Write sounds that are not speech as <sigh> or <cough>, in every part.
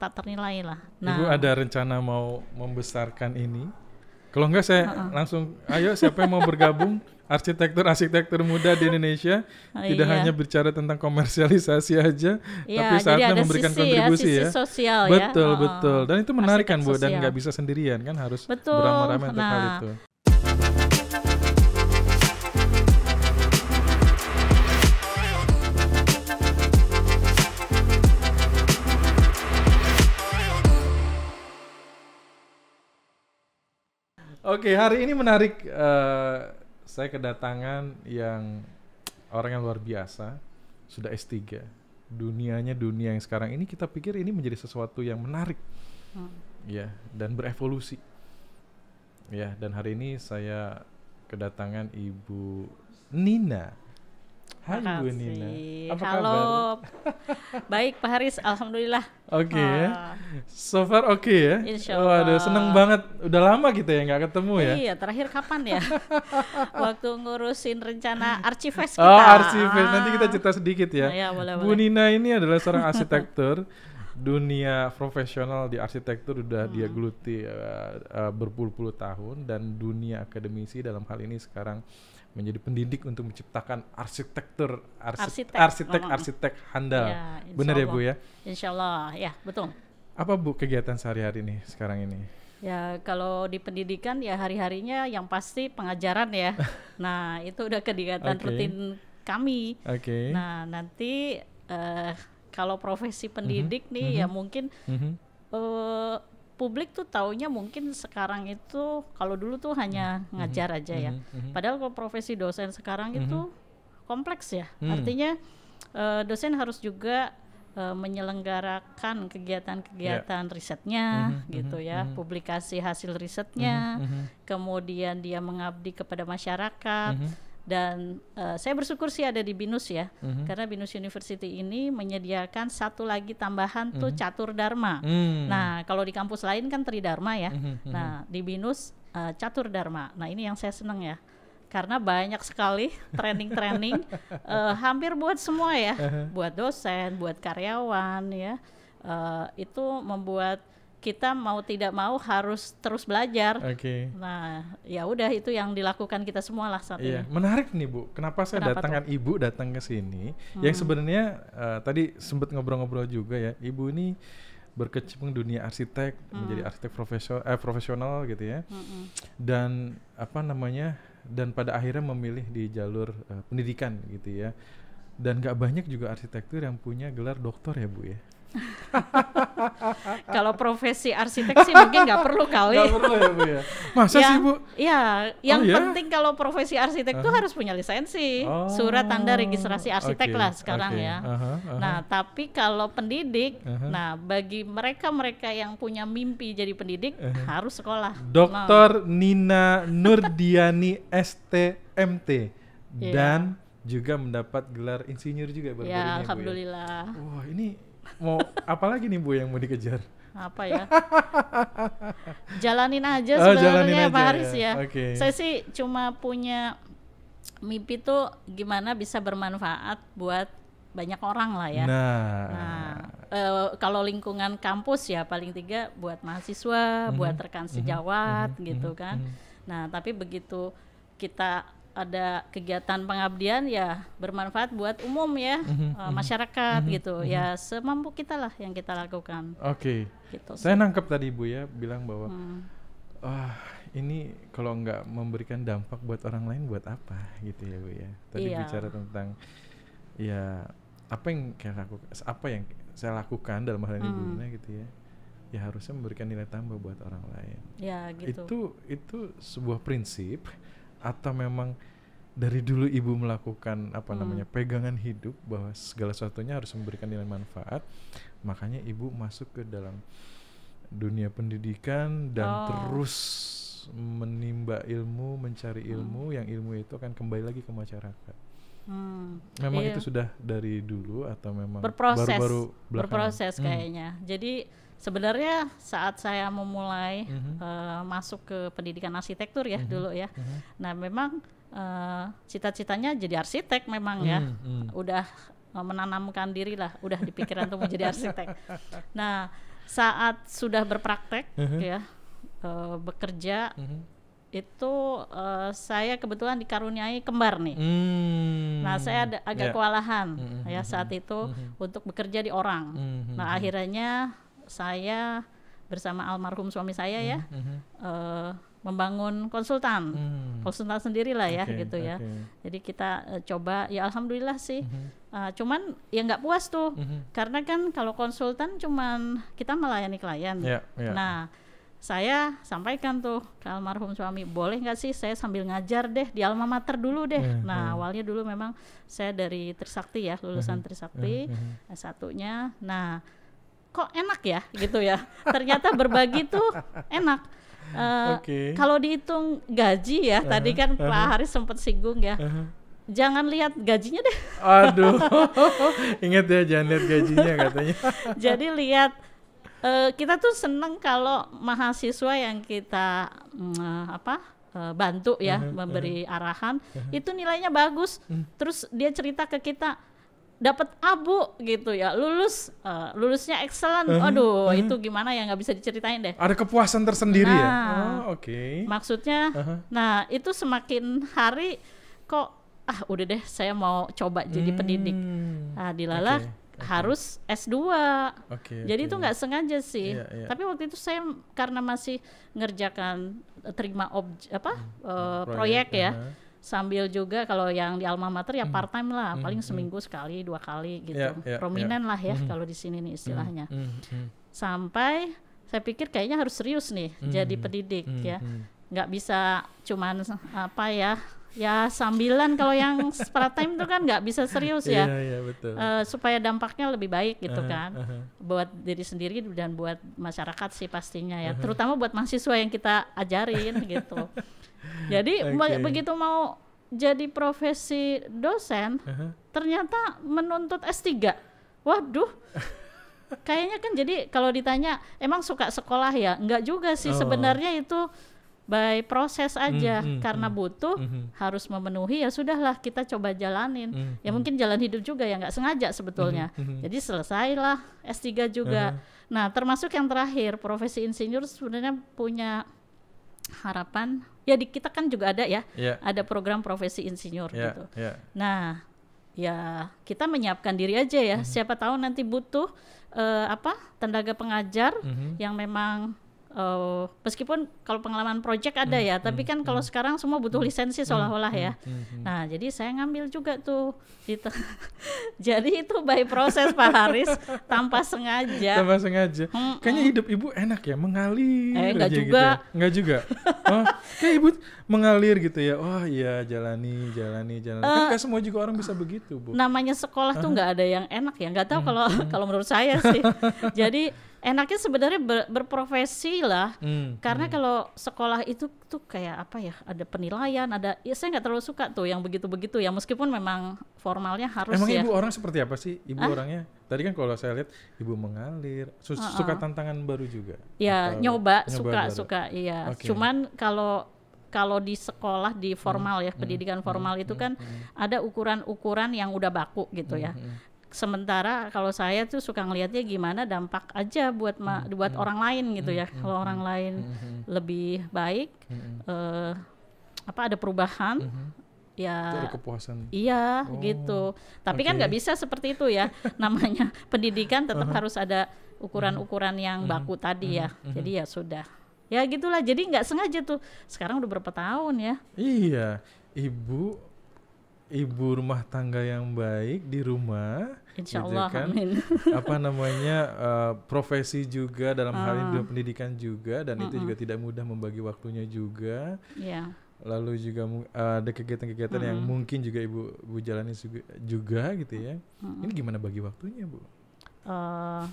tak ternilai lah. Nah, Ibu ada rencana mau membesarkan ini? Kalau enggak saya uh -uh. langsung, ayo siapa yang mau bergabung arsitektur arsitektur muda di Indonesia oh, tidak iya. hanya bicara tentang komersialisasi aja, ya, tapi saatnya memberikan sisi ya, kontribusi ya. Sisi ya. sosial ya. betul Oh, betul. Dan itu menarik kan bu, dan nggak bisa sendirian kan harus beramai-ramai nah, hal itu. Oke, hari ini menarik. Uh, saya kedatangan yang orang yang luar biasa, sudah S3. Dunianya dunia yang sekarang ini kita pikir ini menjadi sesuatu yang menarik. Hmm. Ya, dan berevolusi. Ya, dan hari ini saya kedatangan Ibu Nina Hai Bu Nina. Apa Halo. Kabar? <laughs> Baik Pak Haris, alhamdulillah. Oke. Okay. Ah. So far oke okay ya. Insya Allah. Waduh, seneng banget. Udah lama kita gitu ya nggak ketemu ya. Iya, terakhir kapan ya? <laughs> Waktu ngurusin rencana Archives oh, kita. Oh, Archives. Ah. Nanti kita ah. cerita sedikit ya. Nah, boleh, Bu boleh. Nina ini adalah seorang <laughs> arsitektur. dunia profesional di arsitektur udah hmm. dia geluti uh, uh, berpuluh-puluh tahun dan dunia akademisi dalam hal ini sekarang menjadi pendidik untuk menciptakan arsitektur arsitek arsitek, oh, oh. arsitek handal. Ya, Benar ya Bu ya? Insya Allah ya betul. Apa Bu kegiatan sehari-hari ini sekarang ini? Ya kalau di pendidikan ya hari-harinya yang pasti pengajaran ya. <laughs> nah itu udah kegiatan okay. rutin kami. Oke. Okay. Nah nanti uh, kalau profesi pendidik mm -hmm, nih mm -hmm. ya mhm. mungkin mm -hmm. uh, publik tuh taunya mungkin sekarang itu kalau dulu tuh hanya hmm. ngajar hmm. aja ya. Hmm. Padahal kalau profesi dosen sekarang hmm. itu mm-hmm. kompleks ya. Hmm. Artinya e, dosen harus juga e, menyelenggarakan kegiatan-kegiatan yeah. risetnya mm-hmm, gitu mm-hmm. ya, mm-hmm. publikasi hasil risetnya. mm-hmm. Kemudian dia mengabdi kepada masyarakat. Mm-hmm dan uh, saya bersyukur sih ada di Binus ya mm-hmm. karena Binus University ini menyediakan satu lagi tambahan mm-hmm. tuh mhm. catur dharma. Mm-hmm. Nah kalau di kampus lain kan tridharma ya. Mm-hmm. Nah di Binus uh, catur dharma. Nah ini yang saya senang ya karena banyak sekali <laughs> training-training uh, hampir buat semua ya, buat dosen, buat karyawan ya. Uh, itu membuat kita mau tidak mau harus terus belajar. Oke. Okay. Nah, ya udah itu yang dilakukan kita semua lah saat iya. ini. Menarik nih Bu, kenapa saya datangkan Ibu datang ke sini? Hmm. Yang sebenarnya uh, tadi sempat ngobrol-ngobrol juga ya, Ibu ini berkecimpung dunia arsitek, hmm. menjadi arsitek profesional, eh, profesional gitu ya. Hmm. Dan apa namanya? Dan pada akhirnya memilih di jalur uh, pendidikan gitu ya. Dan gak banyak juga arsitektur yang punya gelar doktor ya Bu ya. <laughs> Kalau profesi arsitek sih mungkin nggak perlu kali. Gak perlu ya bu ya. Masa yang, sih bu? Ya, yang oh, penting kalau profesi arsitek uh tuh harus punya lisensi, oh, surat tanda registrasi arsitek okay, lah sekarang okay. ya. Uh-huh, uh-huh. Nah, tapi kalau pendidik, uh-huh. nah bagi mereka-mereka yang punya mimpi jadi pendidik uh-huh. harus sekolah. Dokter no. Nah. Nina Nurdiani STMT iya. dan yeah. juga mendapat gelar insinyur juga baru-baru ya, ini. alhamdulillah. Bu, ya. ya Wah, ini mau apa lagi nih Bu yang mau dikejar? Apa ya? jalanin aja oh, sebenarnya Pak ya. Haris ya. ya. Okay. Saya sih cuma punya mimpi tuh gimana bisa bermanfaat buat banyak orang lah ya. Nah, nah uh, kalau lingkungan kampus ya paling tiga buat mahasiswa, mm -hmm. buat mm-hmm. rekan mm-hmm. sejawat mm -hmm. gitu mm-hmm. kan. Mm -hmm. Nah, tapi begitu kita ada kegiatan pengabdian ya bermanfaat buat umum ya mm-hmm, uh, masyarakat mm-hmm, gitu mm-hmm. ya semampu kita lah yang kita lakukan. Oke. Okay. Gitu, Saya nangkep tadi bu ya bilang bahwa hmm. wah ini kalau nggak memberikan dampak buat orang lain buat apa gitu ya bu ya. Tadi iya. bicara tentang ya apa yang saya lakukan apa yang saya lakukan dalam hal ini hmm. Ibu, ya, gitu ya ya harusnya memberikan nilai tambah buat orang lain. Ya gitu. Itu itu sebuah prinsip atau memang dari dulu ibu melakukan apa hmm. namanya pegangan hidup bahwa segala sesuatunya harus memberikan nilai manfaat makanya ibu masuk ke dalam dunia pendidikan dan oh. terus menimba ilmu mencari hmm. ilmu hmm. yang ilmu itu akan kembali lagi ke masyarakat Hmm. Memang iya. itu sudah dari dulu atau memang berproses, baru-baru Berproses hmm. kayaknya. Jadi sebenarnya saat saya memulai mm-hmm. uh, masuk ke pendidikan arsitektur ya mm-hmm. dulu ya. Mm-hmm. Nah memang uh, cita-citanya jadi arsitek memang mm-hmm. ya. Mm-hmm. Udah eh, menanamkan diri lah, udah di pikiran tuh menjadi arsitek. Nah saat sudah berpraktek mm-hmm. ya uh, bekerja. Mm-hmm itu uh, saya kebetulan dikaruniai kembar nih. Hmm. Nah, saya ada, agak yeah. kewalahan hmm. hmm ya hmm, saat hmm, itu hmm. untuk bekerja di orang. Hmm. Nah, akhirnya saya bersama almarhum suami saya ya hmm. uh, membangun konsultan, hmm. konsultan sendirilah ya okay, gitu ya. Jadi kita uh, coba ya alhamdulillah sih. Hmm. Uh, cuman ya nggak puas tuh hmm. karena kan kalau konsultan cuman kita melayani klien. Yeah, yeah. Nah saya sampaikan tuh ke almarhum suami boleh nggak sih saya sambil ngajar deh di alma mater dulu deh -hmm. nah eh. awalnya dulu memang saya dari Trisakti ya lulusan eh, Trisakti mm -hmm. satunya nah kok enak ya gitu ya ternyata berbagi tuh enak Uh, okay. Kalau dihitung gaji ya, uh tadi kan uh Pak Haris sempat singgung ya. Uh jangan lihat gajinya deh. Aduh, <laughs> ingat ya jangan lihat gajinya katanya. <laughs> Jadi lihat Eh, kita tuh seneng kalau mahasiswa yang kita mm, eh, apa uh, bantu ya uh -huh, memberi arahan uh -huh. itu nilainya bagus uh terus dia cerita ke kita dapat abu gitu ya lulus uh, lulusnya excellent uh -huh, aduh uh -huh. itu gimana ya nggak bisa diceritain deh ada kepuasan tersendiri ya? nah, ya oh, oke okay. maksudnya uh -huh. nah itu semakin hari kok ah udah deh saya mau coba jadi hmm. pendidik nah dilalah okay okay. harus S2. Okay, Jadi itu nggak sengaja sih. Yeah, yeah. Tapi waktu itu saya karena masih ngerjakan eh, terima obj apa hmm. uh, proyek, proyek ya. Uh -huh sambil juga kalau yang di alma mater ya hmm, part time lah hmm. paling hmm. seminggu hmm. sekali dua kali gitu yeah, yeah, iya. prominent yeah. lah ya hmm. kalau di sini nih istilahnya Hmm. Hmm. sampai saya pikir kayaknya harus serius nih hmm. jadi pendidik hmm. ya nggak bisa cuman apa ya ya sambilan kalau yang part time itu kan nggak bisa serius ya Iya iya betul. Uh, supaya dampaknya lebih baik gitu uh, kan uh -huh. buat diri sendiri dan buat masyarakat sih pastinya ya uh -huh. terutama buat mahasiswa yang kita ajarin <laughs> gitu jadi okay. begitu mau jadi profesi dosen uh -huh. ternyata menuntut S3 waduh <laughs> kayaknya kan jadi kalau ditanya emang suka sekolah ya nggak juga sih oh. sebenarnya itu by proses aja mm, mm, karena hmm. butuh mm, harus memenuhi ya sudahlah kita coba jalanin mm, ya hmm. mungkin jalan hidup juga ya nggak sengaja sebetulnya mm, mm, jadi selesailah S3 juga uh nah termasuk yang terakhir profesi insinyur sebenarnya punya harapan ya di kita kan juga ada ya yeah. ada program profesi insinyur yeah, gitu yeah. nah ya kita menyiapkan diri aja ya mm -hmm. siapa tahu nanti butuh uh, apa tenaga pengajar mm -hmm. yang memang Uh, meskipun kalau pengalaman project ada hmm, ya, hmm, tapi kan hmm, kalau sekarang semua butuh lisensi hmm, seolah-olah hmm, ya. Hmm, nah, jadi saya ngambil juga tuh. Gitu. <laughs> jadi itu by proses Pak Haris tanpa sengaja. Tanpa sengaja. Hmm, Kayaknya hidup ibu enak ya, mengalir. Eh, enggak gitu juga. Gitu ya. Enggak juga. Oh, kayak ibu mengalir gitu ya. Oh iya, jalani, jalani, jalani. Uh, kan eh, semua juga orang bisa begitu, Bu. Namanya sekolah tuh enggak ada yang enak ya. Enggak tahu kalau <laughs> kalau menurut saya sih. jadi enaknya sebenarnya ber, berprofesi lah hmm, karena hmm. kalau sekolah itu tuh kayak apa ya ada penilaian ada ya saya nggak terlalu suka tuh yang begitu-begitu ya meskipun memang formalnya harus Emang ya. ibu orang seperti apa sih ibu ah? orangnya tadi kan kalau saya lihat ibu mengalir su uh -uh. suka tantangan baru juga ya nyoba, suka baru. suka iya okay. cuman kalau kalau di sekolah di formal ya, hmm, ya pendidikan hmm, formal hmm, itu kan hmm, hmm. ada ukuran-ukuran yang udah baku gitu ya sementara kalau saya tuh suka ngelihatnya gimana dampak aja buat ma hmm. buat hmm. orang lain gitu hmm, ya hmm, kalau hmm. orang lain hmm. hmm. lebih baik hmm. uh, apa ada perubahan hmm ya kepuasan iya oh, gitu tapi okay. kan nggak bisa seperti itu ya <laughs> namanya pendidikan tetap uh -huh. harus ada ukuran-ukuran yang uh -huh. baku tadi uh ya jadi ya sudah ya gitulah jadi nggak sengaja tuh sekarang udah berapa tahun ya iya ibu ibu rumah tangga yang baik di rumah, Insya gitu ya Allah, kan? Amin. <laughs> apa namanya uh, profesi juga dalam uh. hal ini ah. pendidikan juga dan uh -uh. itu juga tidak mudah membagi waktunya juga. Yeah. Lalu juga uh, ada kegiatan-kegiatan -hmm. yang mungkin juga ibu ibu jalani juga, gitu ya. -hmm. Ini gimana bagi waktunya bu? Uh,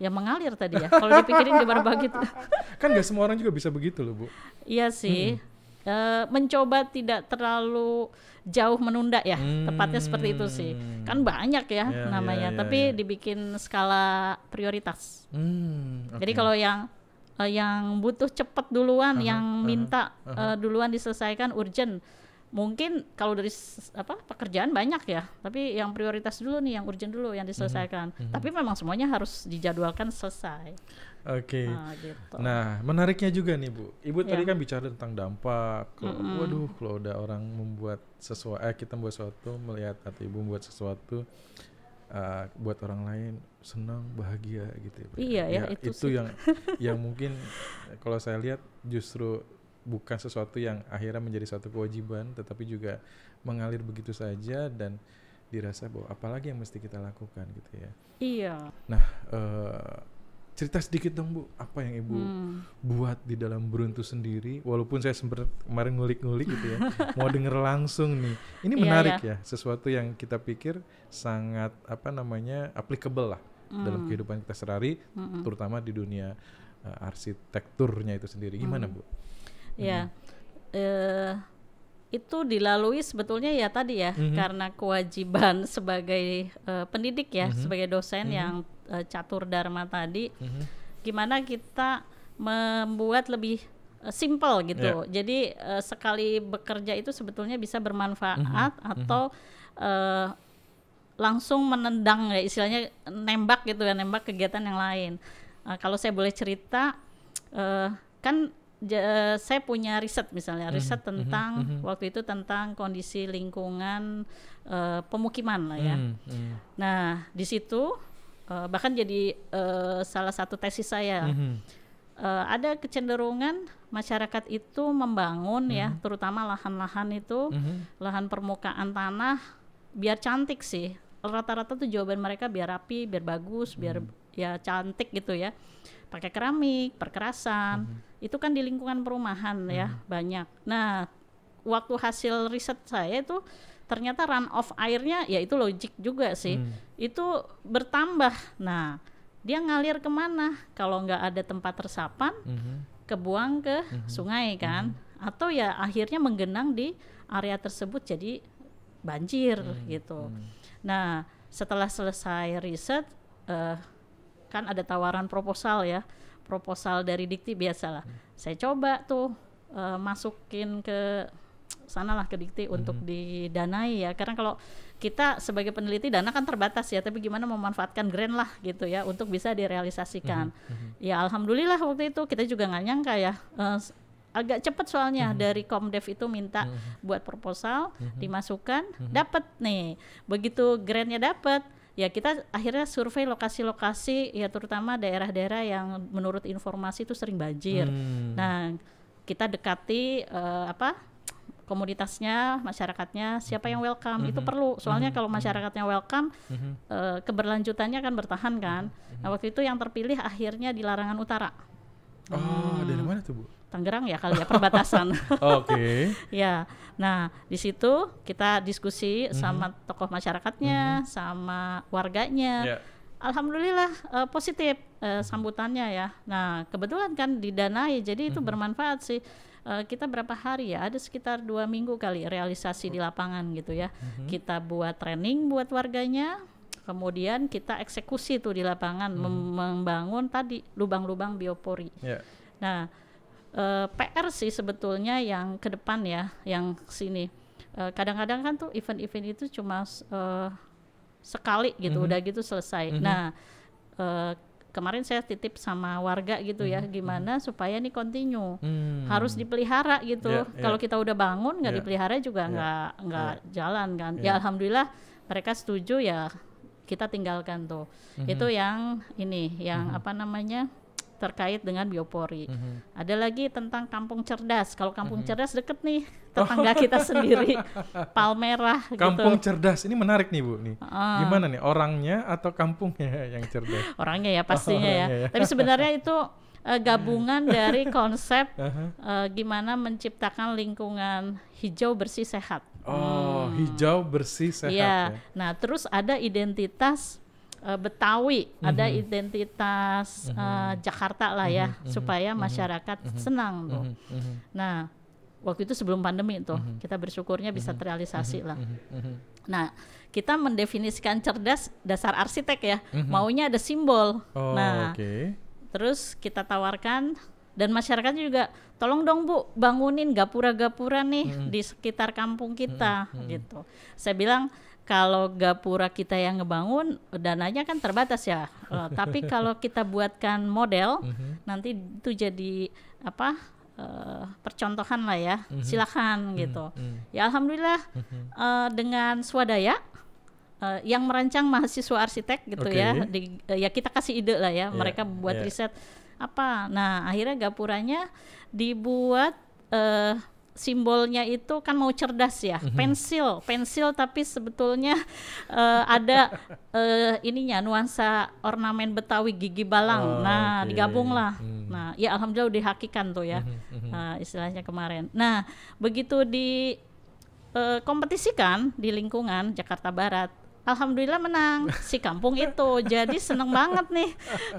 ya mengalir tadi ya. Kalau dipikirin gimana bagi <laughs> kan gak semua orang juga bisa begitu loh bu. Iya sih. Hmm Eh, mencoba tidak terlalu jauh menunda ya hmm. tepatnya seperti itu sih kan banyak ya yeah, iya, namanya yeah, tapi yeah. dibikin skala prioritas hmm, okay. jadi kalau yang uh, yang butuh cepat duluan uh -huh, yang minta uh -huh, uh -huh. Uh, duluan diselesaikan urgent mungkin kalau dari apa pekerjaan banyak ya tapi yang prioritas dulu nih yang urgent dulu yang diselesaikan mm -hmm. tapi memang semuanya harus dijadwalkan selesai Oke. Okay. Nah, gitu. nah, menariknya juga nih Bu. Ibu yeah. tadi iya. kan bicara tentang dampak. mm -hmm. Waduh, kalau ada orang membuat sesuatu, eh, kita membuat sesuatu, melihat atau Ibu membuat sesuatu uh, buat orang lain senang, bahagia gitu ya. Iya ya, ya itu, itu sih. yang <laughs> yang mungkin kalau saya lihat justru bukan sesuatu yang akhirnya menjadi suatu kewajiban, tetapi juga mengalir begitu saja dan dirasa bahwa apalagi yang mesti kita lakukan gitu ya. Iya. Nah, uh, cerita sedikit dong bu apa yang ibu hmm. buat di dalam beruntu sendiri walaupun saya sempat kemarin ngulik-ngulik gitu ya <laughs> mau denger langsung nih ini iya, menarik yeah, yeah. ya sesuatu yang kita pikir sangat apa namanya applicable lah hmm. dalam kehidupan kita sehari hmm. terutama di dunia uh, arsitekturnya itu sendiri gimana hmm. bu? Ya yeah. Hmm. uh, itu dilalui sebetulnya ya tadi ya mm-hmm. karena kewajiban <laughs> sebagai uh, pendidik ya mm-hmm. sebagai dosen mm-hmm. yang uh, catur dharma tadi mm-hmm. gimana kita membuat lebih uh, eh, simple gitu yeah. jadi uh, sekali bekerja itu sebetulnya bisa bermanfaat mm-hmm. atau mm-hmm. Uh, langsung menendang ya istilahnya nembak gitu ya nembak kegiatan yang lain uh, kalau saya boleh cerita uh, kan ja, saya punya riset misalnya mhm, riset -hmm. tentang -hmm. waktu itu tentang kondisi lingkungan uh, pemukiman lah ya. Hmm. -hmm. Nah di situ uh, bahkan jadi uh, salah satu tesis saya. -hmm. Uh, ada kecenderungan masyarakat itu membangun mm ya, mhm. terutama lahan-lahan itu, mm -hmm. lahan permukaan tanah, biar cantik sih. Rata-rata tuh jawaban mereka biar rapi, biar bagus, mm biar mhm. ya cantik gitu ya. Pakai keramik, perkerasan. Mm itu kan di lingkungan perumahan hmm. ya banyak. Nah, waktu hasil riset saya itu ternyata run off airnya ya itu logik juga sih. Hmm. Itu bertambah. Nah, dia ngalir kemana? Kalau nggak ada tempat resapan, hmm. kebuang ke hmm. sungai kan? Hmm. Atau ya akhirnya menggenang di area tersebut jadi banjir hmm. gitu. Hmm. Nah, setelah selesai riset, uh, kan ada tawaran proposal ya proposal dari Dikti biasalah. Hmm. Saya coba tuh uh, masukin ke sanalah ke Dikti hmm. untuk didanai ya. Karena kalau kita sebagai peneliti dana kan terbatas ya, tapi gimana memanfaatkan grant lah gitu ya untuk bisa direalisasikan. Hmm. hmm, hmm. Ya alhamdulillah waktu itu kita juga nggak nyangka ya. Uh, agak cepat soalnya mm -hmm. dari Komdev itu minta mm -hmm. buat proposal mm -hmm. dimasukkan mm -hmm. dapat nih begitu grantnya dapat ya kita akhirnya survei lokasi-lokasi ya terutama daerah-daerah yang menurut informasi itu sering banjir. Hmm. Nah, kita dekati uh, apa komunitasnya, masyarakatnya, siapa yang hmm. welcome hmm itu perlu. Soalnya hmm kalau hmm. masyarakatnya welcome, hmm uh, keberlanjutannya akan bertahan kan. hmm Nah waktu itu yang terpilih akhirnya di Larangan Utara. Oh, hmm. dari nah. mana tuh bu? Tangerang ya kali ya perbatasan. <laughs> Oke. okay. ya. Nah, di situ kita diskusi mm -hmm. sama tokoh masyarakatnya, mm -hmm. sama warganya. Yeah. Alhamdulillah uh, positif uh, sambutannya ya. Nah, kebetulan kan didanai jadi mm -hmm. itu mhm. bermanfaat sih. Uh, kita berapa hari ya? Ada sekitar dua minggu kali realisasi di oh. lapangan gitu ya. Mm -hmm. Kita buat training buat warganya, kemudian kita eksekusi tuh di lapangan mm -hmm. membangun tadi lubang-lubang biopori. Yeah. Nah, uh, eh, PR sih sebetulnya yang ke depan ya, yang sini. kadang eh, kadang-kadang kan tuh event-event itu cuma uh, sekali gitu, mm -hmm. udah gitu selesai. Mm -hmm. Nah, uh, kemarin saya titip sama warga gitu hmm, ya mhm. gimana hmm. supaya nih continue hmm. harus dipelihara gitu yeah, yeah. kalau kita udah bangun nggak yeah. dipelihara juga ya. nggak yeah. nggak yeah. jalan kan yeah. ya alhamdulillah mereka setuju ya kita tinggalkan tuh mm -hmm. itu yang ini yang mm -hmm. apa namanya terkait dengan biopori. Mm -hmm. Ada lagi tentang kampung cerdas. Kalau kampung mm -hmm. cerdas deket nih oh. <laughs> tetangga kita sendiri, <laughs> Palmerah. Gitu. Kampung gitu. cerdas ini menarik nih bu nih. Uh. Gimana nih orangnya atau kampungnya <laughs> yang cerdas? orangnya ya pastinya ya. orangnya ya. ya. Tapi sebenarnya itu uh, gabungan dari konsep uh-huh. uh, gimana menciptakan lingkungan hijau bersih sehat. Oh, hmm. hijau bersih sehat. Iya. Ya. Nah, terus ada identitas uh, Betawi, mm-hmm. ada mhm. identitas mm-hmm. uh, Jakarta lah ya, mm-hmm. supaya mhm, masyarakat mm-hmm. senang tuh. Mm-hmm. Nah, waktu itu sebelum pandemi tuh, mm-hmm. kita bersyukurnya bisa terrealisasi mm-hmm. lah. Mm-hmm. Nah, kita mendefinisikan cerdas dasar arsitek ya, mm-hmm. maunya ada simbol. Oh, nah, okay. terus kita tawarkan dan masyarakat juga tolong dong bu bangunin gapura-gapura nih mm-hmm. di sekitar kampung kita mm-hmm. gitu. Saya bilang kalau gapura kita yang ngebangun dananya kan terbatas ya. Uh, <laughs> tapi kalau kita buatkan model mm -hmm. nanti itu jadi apa? Uh, percontohan lah ya. Mm -hmm. Silakan mhm, gitu. Mm -hmm. Ya alhamdulillah mm -hmm. uh, dengan swadaya uh, yang merancang mahasiswa arsitek gitu okay. ya. Di, uh, ya kita kasih ide lah ya. Yeah. Mereka buat yeah. riset apa. Nah, akhirnya gapuranya dibuat uh, simbolnya itu kan mau cerdas ya, mm-hmm. pensil, pensil tapi sebetulnya uh, <laughs> ada uh, ininya nuansa ornamen Betawi gigi balang. Oh, nah, okay. digabunglah. Mm. Nah, ya alhamdulillah dihakikan tuh ya. Mm-hmm. Uh, istilahnya kemarin. Nah, begitu di uh, kompetisikan di lingkungan Jakarta Barat, alhamdulillah menang si kampung itu jadi seneng banget nih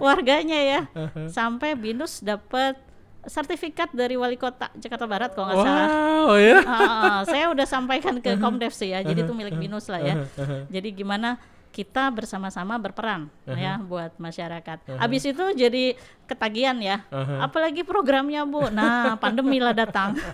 warganya ya <laughs> sampai binus dapat sertifikat dari wali kota Jakarta Barat kalau nggak wow, salah. Oh ya. Uh, uh, saya udah sampaikan ke <laughs> Komdev sih ya, jadi itu milik Binus lah ya. Jadi gimana kita bersama-sama berperan ya buat masyarakat. uh Abis itu jadi ketagihan ya. Apalagi programnya Bu. Nah, pandemi lah datang. <laughs>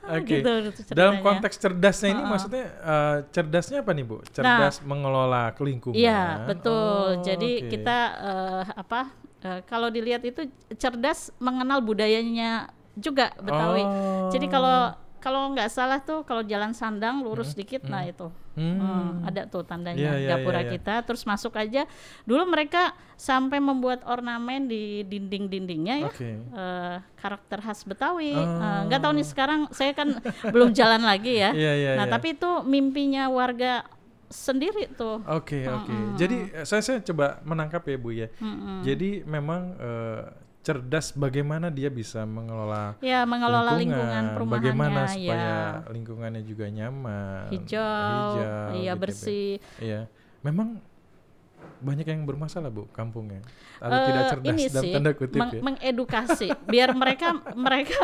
Oke. Okay. Gitu, gitu Dalam konteks cerdasnya ini uh -uh. maksudnya uh, cerdasnya apa nih Bu? Nah. Cerdas nah, mengelola lingkungan. Iya, betul. Oh, Jadi okay. kita uh, apa uh, kalau dilihat itu cerdas mengenal budayanya juga Betawi. Oh. Jadi kalau kalau nggak salah tuh kalau jalan sandang lurus hmm. dikit nah hmm. nah itu hmm. Hmm, ada tuh tandanya yeah, yeah, gapura yeah, yeah. kita terus masuk aja dulu mereka sampai membuat ornamen di dinding-dindingnya ya okay. uh, eh, karakter khas Betawi oh. nggak oh. uh, tahu nih sekarang saya kan <laughs> belum jalan lagi ya yeah, yeah, nah yeah. tapi itu mimpinya warga sendiri tuh. Oke okay, oke. Okay. Jadi eh, saya saya coba menangkap ya bu ya. -hmm. Jadi memang uh, cerdas bagaimana dia bisa mengelola ya mengelola lingkungan, lingkungan bagaimana ya. supaya ya. lingkungannya juga nyaman hijau, iya gitu ya, ya. bersih iya memang banyak yang bermasalah bu kampungnya atau uh, tidak eh, cerdas ini dalam sih, tanda kutip meng ya mengedukasi biar mereka <laughs> mereka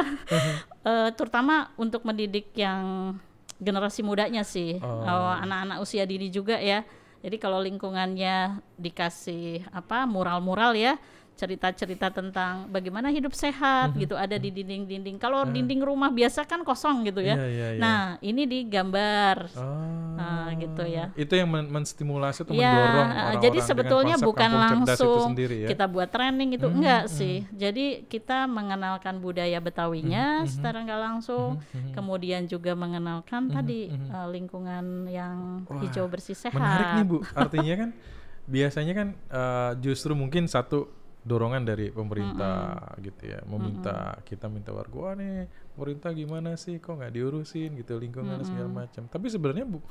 uh, terutama untuk mendidik yang generasi mudanya sih, anak oh. Oh, anak-anak usia dini juga ya. Jadi kalau lingkungannya dikasih apa mural-mural ya, cerita-cerita tentang bagaimana hidup sehat mhm. gitu ada di mhm. dinding-dinding. Kalau mm. dinding rumah biasa kan kosong gitu ya. Yeah, yeah, yeah. Nah ini digambar oh. nah, ah, gitu ya. Itu yang men- menstimulasi atau yeah, mendorong eh, orang-orang. Jadi sebetulnya bukan langsung sendiri, ya? kita buat training itu mm-hmm. enggak mm-hmm. sih. Jadi kita mengenalkan budaya Betawinya mm-hmm. secara nggak langsung, mm-hmm. kemudian juga mengenalkan mm-hmm. tadi mm-hmm. lingkungan yang Wah, hijau bersih sehat. Menarik nih bu. Artinya kan biasanya kan uh, justru mungkin satu dorongan dari pemerintah mm-hmm. gitu ya meminta mm-hmm. kita minta warga wah nih pemerintah gimana sih kok nggak diurusin gitu lingkungan mm-hmm. segala macam tapi sebenarnya bu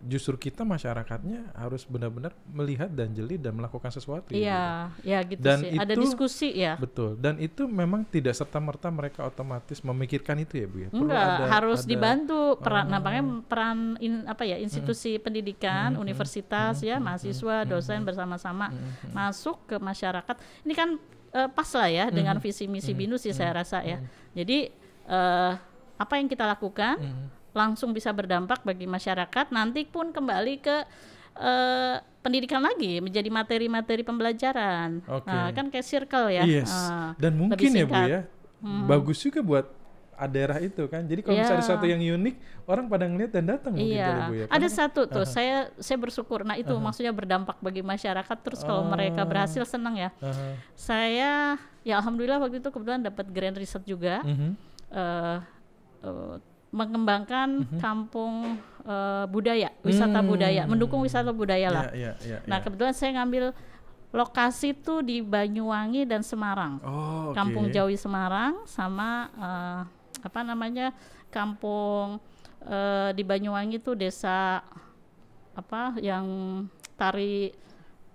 justru kita masyarakatnya harus benar-benar melihat dan jeli dan melakukan sesuatu. Iya, gitu. ya gitu dan sih. Itu, Ada diskusi ya. Betul. Dan itu memang tidak serta merta mereka otomatis memikirkan itu ya bu ya. Perlu Enggak, ada, harus ada, dibantu peran, oh. nampaknya peran in, apa ya institusi hmm, pendidikan, hmm, universitas hmm, ya, mahasiswa, hmm, dosen bersama-sama hmm, masuk ke masyarakat. Ini kan uh, pas lah ya hmm, dengan visi misi hmm, BINUS sih hmm, saya rasa ya. Hmm. Jadi uh, apa yang kita lakukan? Hmm langsung bisa berdampak bagi masyarakat nanti pun kembali ke uh, pendidikan lagi menjadi materi-materi pembelajaran okay. nah, kan kayak circle ya yes. uh, dan mungkin ya bu ya hmm. bagus juga buat daerah itu kan jadi kalau yeah. misalnya ada iya. satu yang unik orang pada ngeliat dan datang yeah. mungkin iya. bu ya kan? ada satu tuh uh -huh. saya saya bersyukur nah itu uh -huh. maksudnya berdampak bagi masyarakat terus kalau uh oh. -huh. mereka berhasil senang ya uh -huh. saya ya alhamdulillah waktu itu kebetulan dapat grand riset juga uh -huh. uh, uh, mengembangkan mm-hmm. kampung uh, budaya, wisata hmm. budaya, mendukung wisata budaya lah. Yeah, yeah, yeah, nah, yeah. kebetulan saya ngambil lokasi itu di Banyuwangi dan Semarang. Oh, okay. Kampung Jawi Semarang sama uh, apa namanya? kampung uh, di Banyuwangi itu desa apa yang tari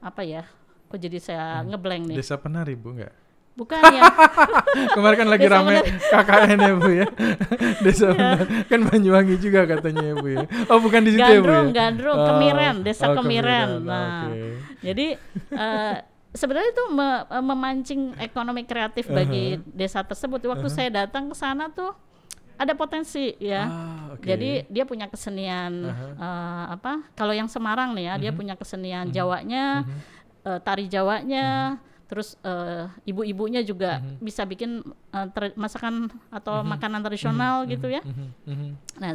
apa ya? Kok jadi saya hmm. ngeblank nih. Desa penari, Bu enggak? Bukan ya. <laughs> Kemarin kan lagi ramai rame KKN ya Bu ya. <laughs> Desa ya. Kan Banyuwangi juga katanya ya Bu ya. Oh bukan di situ ya Bu ya. Gandrung, oh, Kemiren, Desa oh, Kemiren. Nah. Okay. Jadi uh, sebenarnya itu eh, memancing ekonomi kreatif bagi uh -huh. desa tersebut. Waktu uh -huh. saya datang ke sana tuh ada potensi ya. Ah, okay. Jadi dia punya kesenian uh -huh. uh, eh, apa? Kalau yang Semarang nih ya, uh -huh. dia uh-huh. punya kesenian uh -huh. Jawanya, uh -huh. uh, tari Jawanya. Uh -huh terus uh, ibu-ibunya juga mm-hmm. bisa bikin uh, masakan atau mm-hmm. makanan tradisional mm-hmm. gitu ya. Mm-hmm. Mm-hmm. Nah,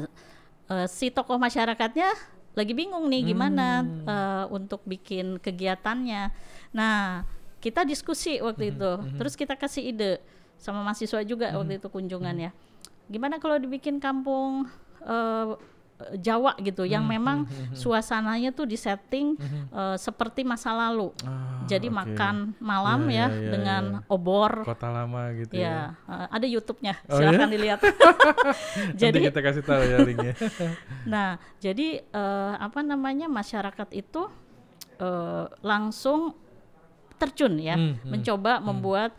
uh, si tokoh masyarakatnya lagi bingung nih gimana mm-hmm. uh, untuk bikin kegiatannya. Nah, kita diskusi waktu mm-hmm. itu, mhm. terus kita kasih ide sama mahasiswa juga mm-hmm. waktu itu kunjungan mm-hmm. ya. Gimana kalau dibikin kampung uh, Eh, Jawa gitu yang hmm, memang hmm, hmm, suasananya tuh disetting hmm. uh, seperti masa lalu. Ah, Jadi okay. makan malam iya, ya, ya, yeah, dengan yeah. obor. Kota lama gitu ya. ya. Uh, ada YouTube-nya, oh, iya? silahkan yeah? dilihat. <laughs> <laughs> jadi Nanti kita kasih tahu ya linknya. <laughs> nah, jadi uh, apa namanya masyarakat itu uh, langsung terjun ya, hmm, mencoba hmm. membuat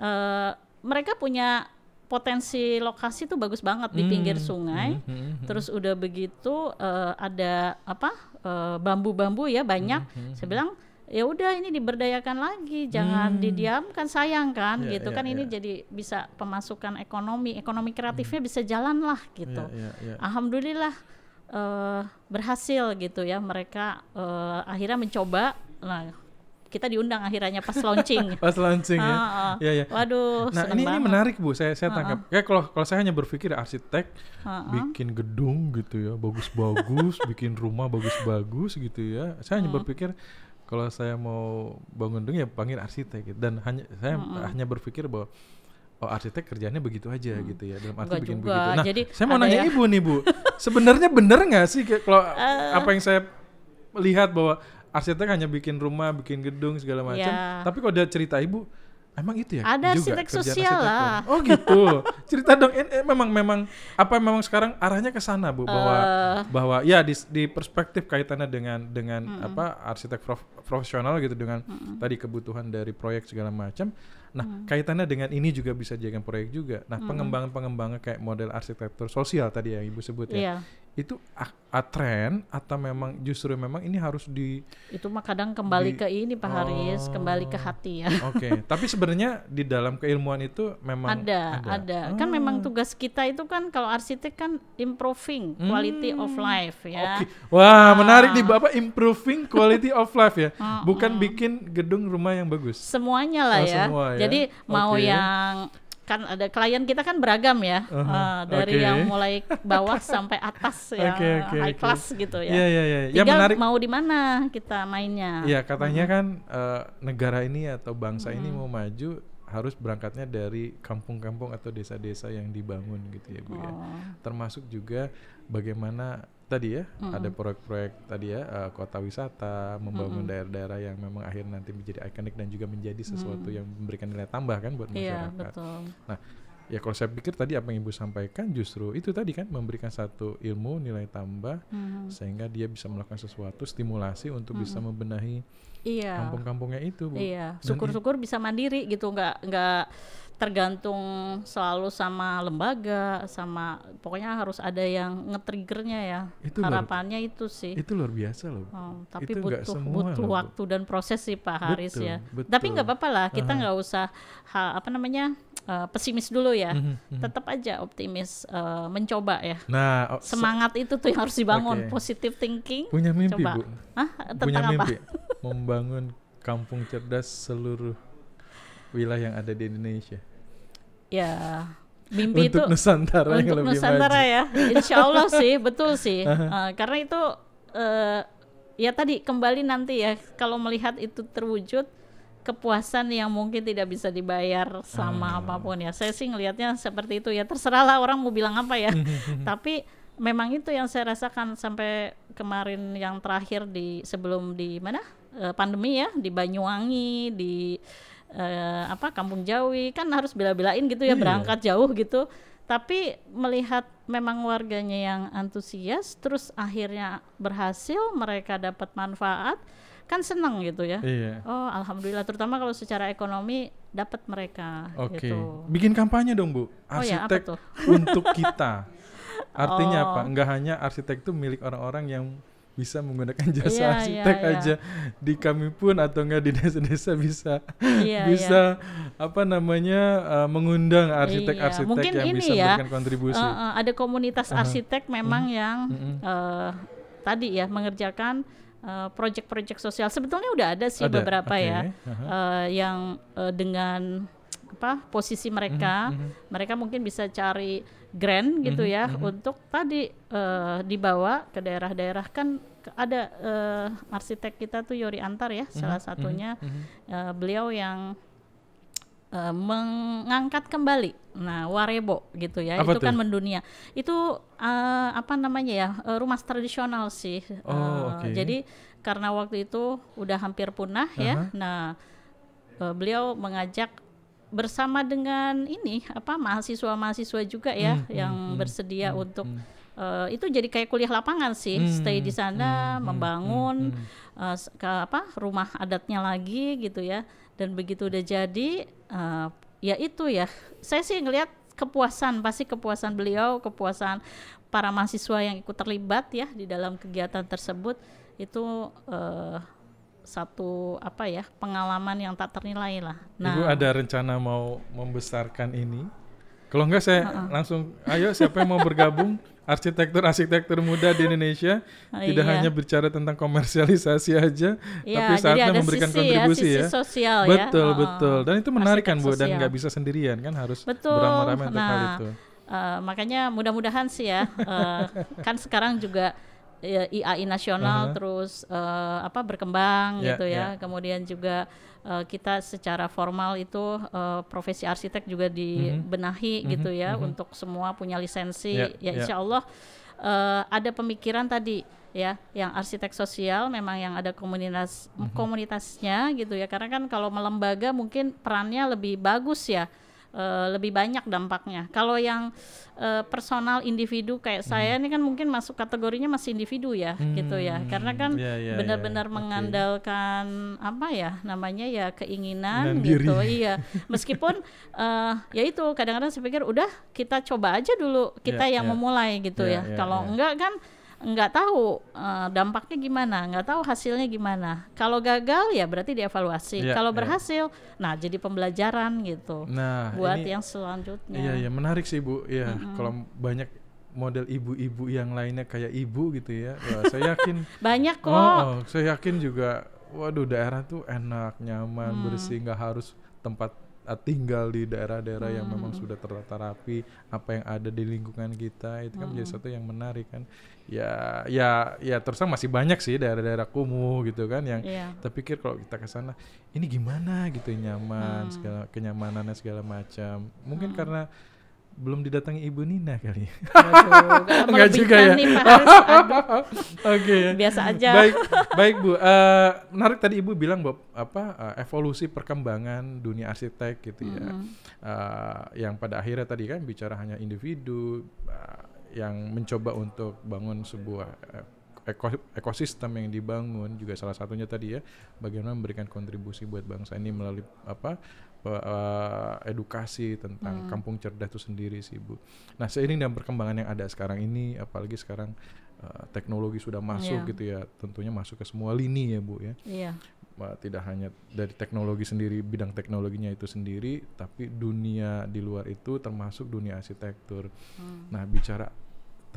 uh, mereka punya potensi lokasi tuh bagus banget di hmm. pinggir sungai. Hmm, hmm, hmm. Terus udah begitu uh, ada apa eh, bambu-bambu uh, ya banyak. Hmm. Saya bilang ya udah ini diberdayakan lagi, jangan hmm. didiamkan sayang kan yeah, gitu yeah, kan yeah. ini iya. jadi bisa pemasukan ekonomi, ekonomi kreatifnya hmm. bisa jalan lah iya, gitu. Yeah, yeah, yeah. Alhamdulillah uh, berhasil gitu ya mereka uh, akhirnya mencoba. Nah kita diundang akhirnya pas launching. <laughs> pas launching ya. Oh, ya, ya. Waduh. Nah ini, ini menarik bu, saya saya tangkap. Uh, Kayak kalau kalau saya hanya berpikir arsitek uh, uh. bikin gedung gitu ya, bagus-bagus, <laughs> bikin rumah bagus-bagus gitu ya. Saya hanya berpikir kalau saya mau bangun gedung ya panggil arsitek gitu. dan hanya saya uh, huh hanya berpikir bahwa oh arsitek kerjanya begitu aja hmm. gitu ya dalam arti bikin juga. begitu. Nah, Jadi, saya mau nanya ya? ibu nih bu, sebenarnya bener nggak sih kalau uh, apa yang saya lihat bahwa arsitek hanya bikin rumah, bikin gedung segala macam. Yeah. Tapi kalau dia cerita ibu, emang itu ya? Ada juga, arsitek sosial lah. Kan? Oh gitu. <laughs> cerita dong. Eh, eh, memang memang apa memang sekarang arahnya ke sana bu bahwa uh. bahwa ya di, di perspektif kaitannya dengan dengan mm -mm. apa arsitek prof, profesional gitu dengan mm -mm. tadi kebutuhan dari proyek segala macam. Nah mm. kaitannya dengan ini juga bisa jadikan proyek juga. Nah pengembangan pengembangan kayak model arsitektur sosial tadi yang ibu sebut ya. Yeah itu a, a tren atau memang justru memang ini harus di itu mah kadang kembali di, ke ini Pak oh, Haris kembali ke oh. hati ya oke okay. tapi sebenarnya di dalam keilmuan itu memang ada ada, ada. Ah. kan memang tugas kita itu kan kalau arsitek kan improving quality hmm. of life ya okay. wah ah. menarik di bapak improving quality of life ya ah, ah. bukan bikin gedung rumah yang bagus semuanya lah oh, ya. Semua, ya jadi okay. mau yang kan ada klien kita kan beragam ya uh -huh. uh, dari okay. yang mulai bawah sampai atas <laughs> ya okay, okay, high okay. class gitu ya. Yeah, yeah, yeah. Tinggal ya, menarik. mau di mana kita mainnya. Iya katanya hmm. kan uh, negara ini atau bangsa hmm. ini mhm. mau maju harus berangkatnya dari kampung-kampung atau desa-desa yang dibangun gitu ya bu ya. oh. ya. Termasuk juga bagaimana tadi ya, mm-hmm. ada proyek-proyek tadi ya uh, kota wisata, membangun mm-hmm. daerah-daerah yang memang akhir nanti menjadi ikonik dan juga menjadi sesuatu mm yang memberikan nilai tambah kan buat iya, masyarakat. Yeah, betul. Nah, ya kalau saya pikir tadi apa yang ibu sampaikan justru itu tadi kan memberikan satu ilmu nilai tambah hmm. sehingga dia bisa melakukan sesuatu stimulasi untuk hmm. bisa membenahi iya. kampung-kampungnya itu bu. Iya, syukur-syukur bisa mandiri gitu nggak nggak tergantung selalu sama lembaga sama pokoknya harus ada yang nge-triggernya ya itu harapannya luar, itu sih itu luar biasa loh oh, tapi itu butuh butuh loh, waktu dan proses sih Pak Haris betul, ya betul. tapi nggak apa-apa lah kita nggak usah ha, apa namanya uh, pesimis dulu ya mhm, mhm. tetap aja optimis uh, mencoba ya nah oh, semangat itu tuh yang harus dibangun okay. positive thinking punya mimpi coba. bu Hah? punya mimpi <laughs> membangun kampung cerdas seluruh wilayah yang ada di Indonesia ya mimpi untuk itu Nusantara untuk yang lebih maju. ya Insya Allah <laughs> sih betul sih uh, karena itu uh, ya tadi kembali nanti ya kalau melihat itu terwujud kepuasan yang mungkin tidak bisa dibayar sama uh. Ah. apapun ya saya sih ngelihatnya seperti itu ya terserahlah orang mau bilang apa ya <laughs> tapi memang itu yang saya rasakan sampai kemarin yang terakhir di sebelum di mana uh, pandemi ya di Banyuwangi di eh, apa kampung Jawi kan harus bela-belain gitu ya yeah. berangkat jauh gitu tapi melihat memang warganya yang antusias terus akhirnya berhasil mereka dapat manfaat kan seneng gitu ya iya. oh alhamdulillah terutama kalau secara ekonomi dapat mereka oke okay. gitu. bikin kampanye dong bu arsitek oh, ya, untuk kita artinya <laughs> oh. apa nggak hanya arsitek itu milik orang-orang yang bisa menggunakan iya, jasa yeah, arsitek yeah, yeah. aja di kami pun atau enggak di desa-desa bisa yeah, iya. bisa yeah. apa namanya uh, mengundang iya, arsitek-arsitek yeah. Mungkin yang bisa ya, memberikan kontribusi. Uh, uh, ada komunitas uh -huh. arsitek memang uh mhm. -huh. yang uh -huh. uh, tadi ya mengerjakan proyek proyek-proyek sosial sebetulnya udah ada sih ada. beberapa okay. ya uh-huh. uh, yang uh, dengan apa posisi mereka uh mhm, -huh. Mhm. mereka mungkin bisa cari grand gitu mm-hmm. ya mm-hmm. untuk tadi uh, dibawa ke daerah-daerah kan ada uh, arsitek kita tuh Yori Antar ya mm -hmm. salah mhm, satunya mm -hmm. uh, beliau yang uh, mengangkat kembali nah warebo gitu ya apa itu kan tuh? kan mendunia itu uh, apa namanya ya rumah tradisional sih oh, uh, okay. jadi karena waktu itu udah hampir punah uh -huh. ya nah uh, beliau mengajak bersama dengan ini apa mahasiswa mahasiswa juga ya hmm, hmm, yang hmm, bersedia hmm, untuk hmm uh, itu jadi kayak kuliah lapangan sih hmm, stay di sana hmm, hmm membangun hmm, Uh, ke apa rumah adatnya lagi gitu ya dan begitu udah jadi uh, ya itu ya saya sih ngelihat kepuasan pasti kepuasan beliau kepuasan para mahasiswa yang ikut terlibat ya di dalam kegiatan tersebut itu uh, satu apa ya pengalaman yang tak ternilai lah. Nah, Ibu ada rencana mau membesarkan ini? Kalau enggak saya uh -uh. langsung, ayo siapa yang mau bergabung? <laughs> arsitektur arsitektur muda di Indonesia <laughs> oh, tidak iya. hanya bicara tentang komersialisasi aja, ya, tapi saatnya memberikan sisi ya, kontribusi ya. Sisi sosial betul, ya. Betul oh, oh, betul. Dan itu menarik kan bu, dan nggak bisa sendirian kan harus beramai-ramai nah, hal itu. Uh, makanya mudah-mudahan sih ya, uh, <laughs> kan sekarang juga IAI eh, nasional uh -huh. terus uh, apa berkembang yeah, gitu ya. Yeah. Kemudian juga uh, kita secara formal itu uh, profesi arsitek juga dibenahi mhm. mm -hmm. gitu ya mm -hmm. untuk semua punya lisensi yeah, ya, ya insya yeah. Allah uh, ada pemikiran tadi ya yang arsitek sosial memang yang ada komunitas mm -hmm. komunitasnya gitu ya karena kan kalau melembaga mungkin perannya lebih bagus ya uh, lebih banyak dampaknya. Kalau yang uh, personal individu kayak hmm. saya ini kan mungkin masuk kategorinya masih individu ya, hmm. gitu ya. Karena kan iya, iya, benar-benar yeah. Iya. mengandalkan okay. apa ya namanya ya keinginan Nandiri. gitu. Iya. Meskipun uh, <laughs> ya itu kadang-kadang saya pikir udah kita coba aja dulu kita yeah, yang yeah. memulai gitu yeah, ya. Yeah, Kalau yeah. enggak kan nggak tahu uh, dampaknya gimana, nggak tahu hasilnya gimana. Kalau gagal ya berarti dievaluasi. Ya, Kalau iya. berhasil, ya. nah jadi pembelajaran gitu. Nah, buat ini, yang selanjutnya. Iya, iya menarik sih Bu. Iya, mm -hmm. kalau banyak model ibu-ibu yang lainnya kayak ibu gitu ya. Wah, <laughs> saya yakin banyak oh, kok. Oh, oh, saya yakin juga waduh daerah tuh enak, nyaman, hmm. bersih, nggak harus tempat Eh, tinggal di daerah-daerah hmm. yang memang hmm. sudah tertata rapi apa yang ada di lingkungan kita itu kan hmm. menjadi satu yang menarik kan ya ya ya terus masih banyak sih daerah-daerah kumuh gitu kan yang yeah. kita pikir kalau kita ke sana ini gimana gitu nyaman hmm. segala kenyamanannya segala macam mungkin hmm. karena belum didatangi Ibu Nina kali. Enggak juga ya. <laughs> Oke Okay. Ya. Biasa aja. Baik, baik Bu. Uh, menarik tadi Ibu bilang bahwa apa uh, evolusi perkembangan dunia arsitek gitu mm ya. Uh, yang pada akhirnya tadi kan bicara hanya individu uh, yang mencoba untuk bangun sebuah uh, ekosistem yang dibangun juga salah satunya tadi ya bagaimana memberikan kontribusi buat bangsa ini melalui apa Eh, eh, edukasi tentang hmm. kampung cerdas itu sendiri sih Bu. Nah seiring dengan perkembangan yang ada sekarang ini, apalagi sekarang uh, teknologi sudah masuk yeah. gitu ya, tentunya masuk ke semua lini ya Bu ya. Yeah. tidak hanya dari teknologi sendiri, bidang teknologinya itu sendiri, tapi dunia di luar itu termasuk dunia arsitektur. Hmm. Nah bicara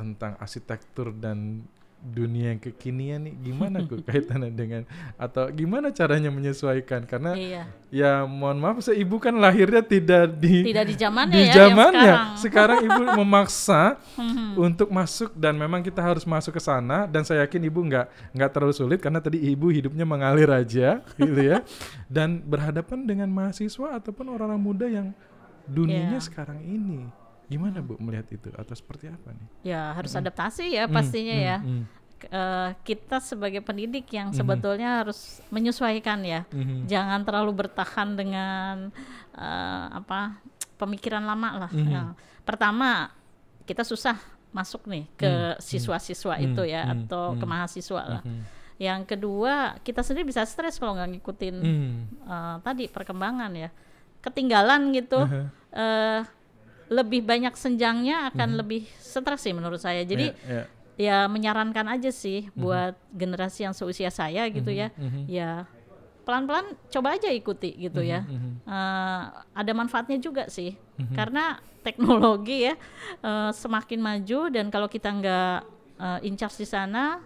tentang arsitektur dan dunia yang kekinian nih gimana <laughs> kok kaitannya dengan atau gimana caranya menyesuaikan karena iya. ya mohon maaf saya ibu kan lahirnya tidak di tidak di zamannya di ya, sekarang. sekarang ibu <laughs> memaksa mhm. untuk masuk dan memang kita harus masuk ke sana dan saya yakin ibu nggak nggak terlalu sulit karena tadi ibu hidupnya mengalir aja <laughs> gitu ya dan berhadapan dengan mahasiswa ataupun orang-orang muda yang dunianya yeah. sekarang ini Gimana Bu melihat itu atau seperti apa nih? Ya harus mm -hmm. adaptasi ya hmm, pastinya mm -hmm. ya. Mm -hmm. Uh, kita sebagai pendidik yang mm-hmm. sebetulnya harus menyesuaikan ya, mm-hmm. jangan terlalu bertahan dengan uh, apa pemikiran lama lah. Mm-hmm. Nah, pertama kita susah masuk nih ke hmm. Hmm. siswa-siswa mm-hmm. itu ya mm-hmm. atau mm-hmm. ke mahasiswa lah. Mm-hmm. Yang kedua kita sendiri bisa stres kalau nggak ngikutin mm-hmm. uh, tadi perkembangan ya, ketinggalan gitu. Uh-huh. Uh, lebih banyak senjangnya akan hmm. lebih stres sih menurut saya. Jadi yeah, yeah. ya menyarankan aja sih hmm. buat generasi yang seusia saya gitu hmm. ya, hmm. ya pelan-pelan coba aja ikuti gitu -hmm, ya. Uh, ada manfaatnya juga sih, -hmm. karena teknologi ya uh, semakin maju dan kalau kita nggak uh, eh, incar di sana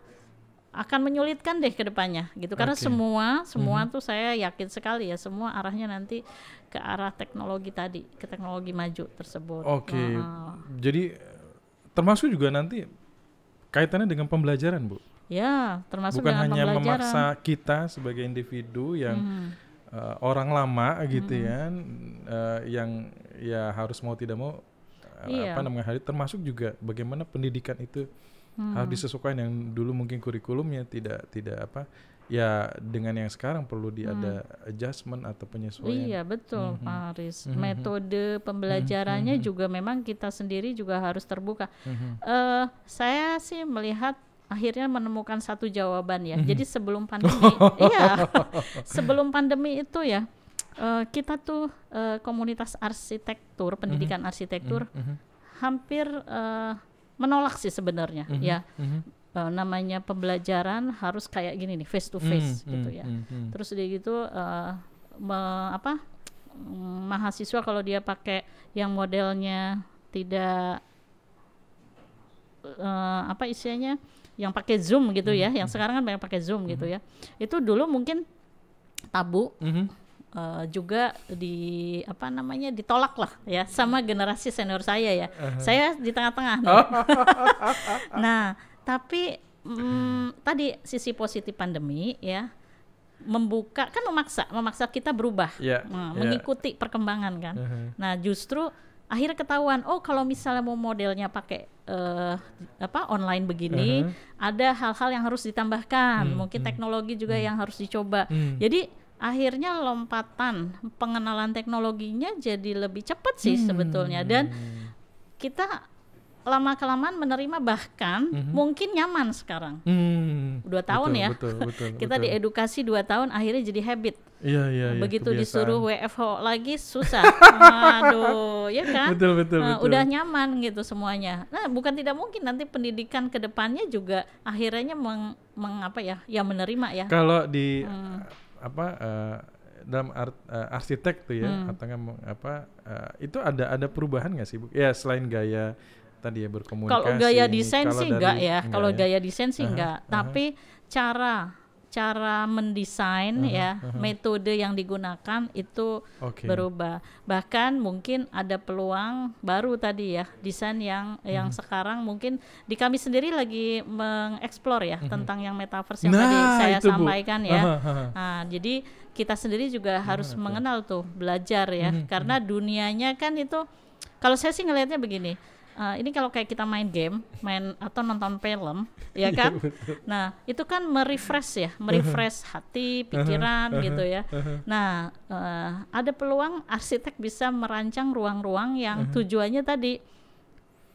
akan menyulitkan deh kedepannya gitu. Karena okay. semua semua mm -hmm. tuh saya yakin sekali ya semua arahnya nanti ke arah teknologi tadi, ke teknologi maju tersebut. Oke. Okay. Nah. Jadi termasuk juga nanti kaitannya dengan pembelajaran, Bu. Ya, termasuk Bukan hanya memaksa kita sebagai individu yang hmm. uh, orang lama gitu hmm. ya, uh, yang ya harus mau tidak mau eh, iya. apa namanya hari termasuk juga bagaimana pendidikan itu hmm. harus disesuaikan yang dulu mungkin kurikulumnya tidak tidak apa ya dengan yang sekarang perlu di hmm. ada adjustment atau penyesuaian. Iya betul mm-hmm. Pak Haris. Mm-hmm. Metode pembelajarannya mm-hmm. juga memang kita sendiri juga harus terbuka. Mm-hmm. Uh, saya sih melihat akhirnya menemukan satu jawaban ya. Mm-hmm. Jadi sebelum pandemi, <laughs> iya sebelum pandemi itu ya uh, kita tuh uh, komunitas arsitektur, mhm. pendidikan mm-hmm. arsitektur mm-hmm. hampir uh, menolak sih sebenarnya mm-hmm. ya. Mm-hmm uh, namanya pembelajaran harus kayak gini nih face to face hmm, hmm gitu hmm, ya. Hmm, hmm. Terus dia gitu uh, apa mm, mahasiswa kalau dia pakai yang modelnya tidak uh, apa istilahnya yang pakai zoom gitu ya, hmm, ya, yang hmm. sekarang kan banyak pakai zoom gitu hmm. gitu ya. Itu dulu mungkin tabu. Hmm. Uh, juga di apa namanya ditolak lah ya sama generasi senior saya ya. Uh -huh. Saya di tengah-tengah. Oh. <laughs> nah, tapi mm, tadi sisi positif pandemi ya membuka kan memaksa memaksa kita berubah yeah, nah, yeah. mengikuti perkembangan kan uh -huh. nah justru akhirnya ketahuan oh kalau misalnya mau modelnya pakai uh, apa online begini uh -huh. ada hal-hal yang harus ditambahkan hmm, mungkin hmm, teknologi juga hmm. yang harus dicoba hmm. jadi akhirnya lompatan pengenalan teknologinya jadi lebih cepat sih hmm. sebetulnya dan kita lama kelamaan menerima bahkan mm-hmm. mungkin nyaman sekarang mm. dua tahun betul, ya betul, <laughs> betul, kita betul. diedukasi dua tahun akhirnya jadi habit iya, iya, iya, begitu kebiasaan. disuruh WFH lagi susah <laughs> aduh ya kan betul, betul, nah, betul. udah nyaman gitu semuanya nah bukan tidak mungkin nanti pendidikan kedepannya juga akhirnya meng, meng apa ya ya menerima ya kalau di hmm. Eh, apa uh, dalam art, uh, arsitek tuh ya hmm. atau apa uh, itu ada ada perubahan nggak sih bu ya selain gaya tadi ya berkomunikasi. Kalau gaya desain sih enggak ya. Kalau ya? gaya desain sih enggak, tapi cara cara mendesain uh-huh. ya, uh-huh. metode yang digunakan itu okay. berubah. Bahkan mungkin ada peluang baru tadi ya, desain yang uh yang mhm. sekarang mungkin di kami sendiri lagi mengeksplor ya uh tentang yang metaverse yang nah, tadi saya sampaikan Bu. ya. Uh-huh. Nah, jadi kita sendiri juga harus uh-huh. mengenal tuh, belajar ya. Uh-huh. Karena dunianya kan itu kalau saya sih ngelihatnya begini uh, ini kalau kayak kita main game, main atau nonton film, ya iya, kan? nah, itu kan merefresh ya, merefresh uh-huh. hati, uh-huh. pikiran uh-huh. gitu ya. Nah, uh, ada peluang arsitek bisa merancang ruang-ruang yang tujuannya tadi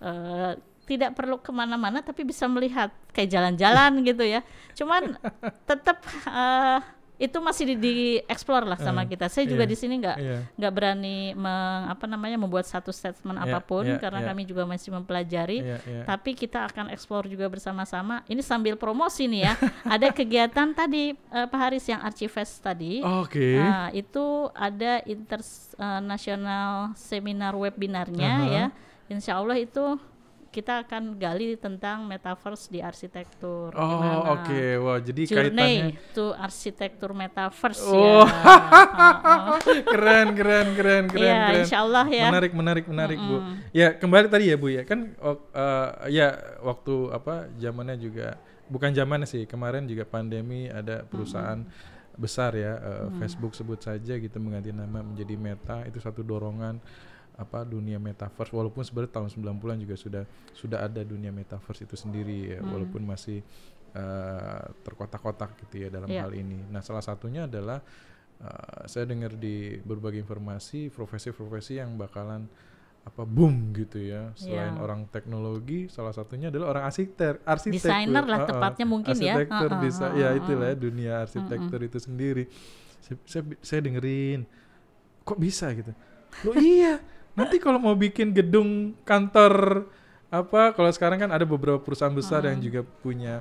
uh, tidak perlu kemana-mana tapi bisa melihat kayak jalan-jalan gitu ya. Cuman tetap uh, itu masih di, di explore lah sama uh, kita. Saya juga yeah, di sini nggak iya. nggak yeah. berani meng, apa namanya membuat satu statement yeah, apapun yeah, karena yeah. kami juga masih mempelajari. Yeah, yeah. Tapi kita akan explore juga bersama-sama. Ini sambil promosi nih ya. <laughs> ada kegiatan tadi uh, Pak Haris yang Archivest tadi. Oke. Okay. Uh, itu ada internasional eh, seminar webinarnya uh -huh. ya. Insya Allah itu kita akan gali tentang metaverse di arsitektur. Oh, oke. Okay. Wah, wow, jadi Journey kaitannya itu arsitektur metaverse oh. ya. oh, uh-uh. <laughs> keren, keren, keren, iya, keren. Ya, keren. insya Allah ya. Menarik, menarik, menarik, mm -hmm. Bu. Ya, kembali tadi ya, Bu ya. Kan uh, ya waktu apa zamannya juga bukan zamannya sih, kemarin juga pandemi ada perusahaan mm -hmm besar ya uh, hmm. Facebook sebut saja gitu mengganti nama menjadi Meta itu satu dorongan apa dunia metaverse walaupun sebenarnya tahun 90-an juga sudah sudah ada dunia metaverse itu sendiri ya, hmm. walaupun masih uh, terkotak-kotak gitu ya dalam yeah. hal ini. Nah, salah satunya adalah uh, saya dengar di berbagai informasi profesi-profesi yang bakalan apa boom gitu ya iya. selain yeah. orang teknologi salah satunya adalah orang arsitek arsitek desainer lah uh, tepatnya mungkin arsitektur, ya arsitektur uh, uh, uh, ya itulah ya dunia arsitektur uh, uh. itu sendiri saya saya, saya dengerin kok bisa gitu lo iya Nanti kalau mau bikin gedung kantor apa kalau sekarang kan ada beberapa perusahaan besar hmm. yang juga punya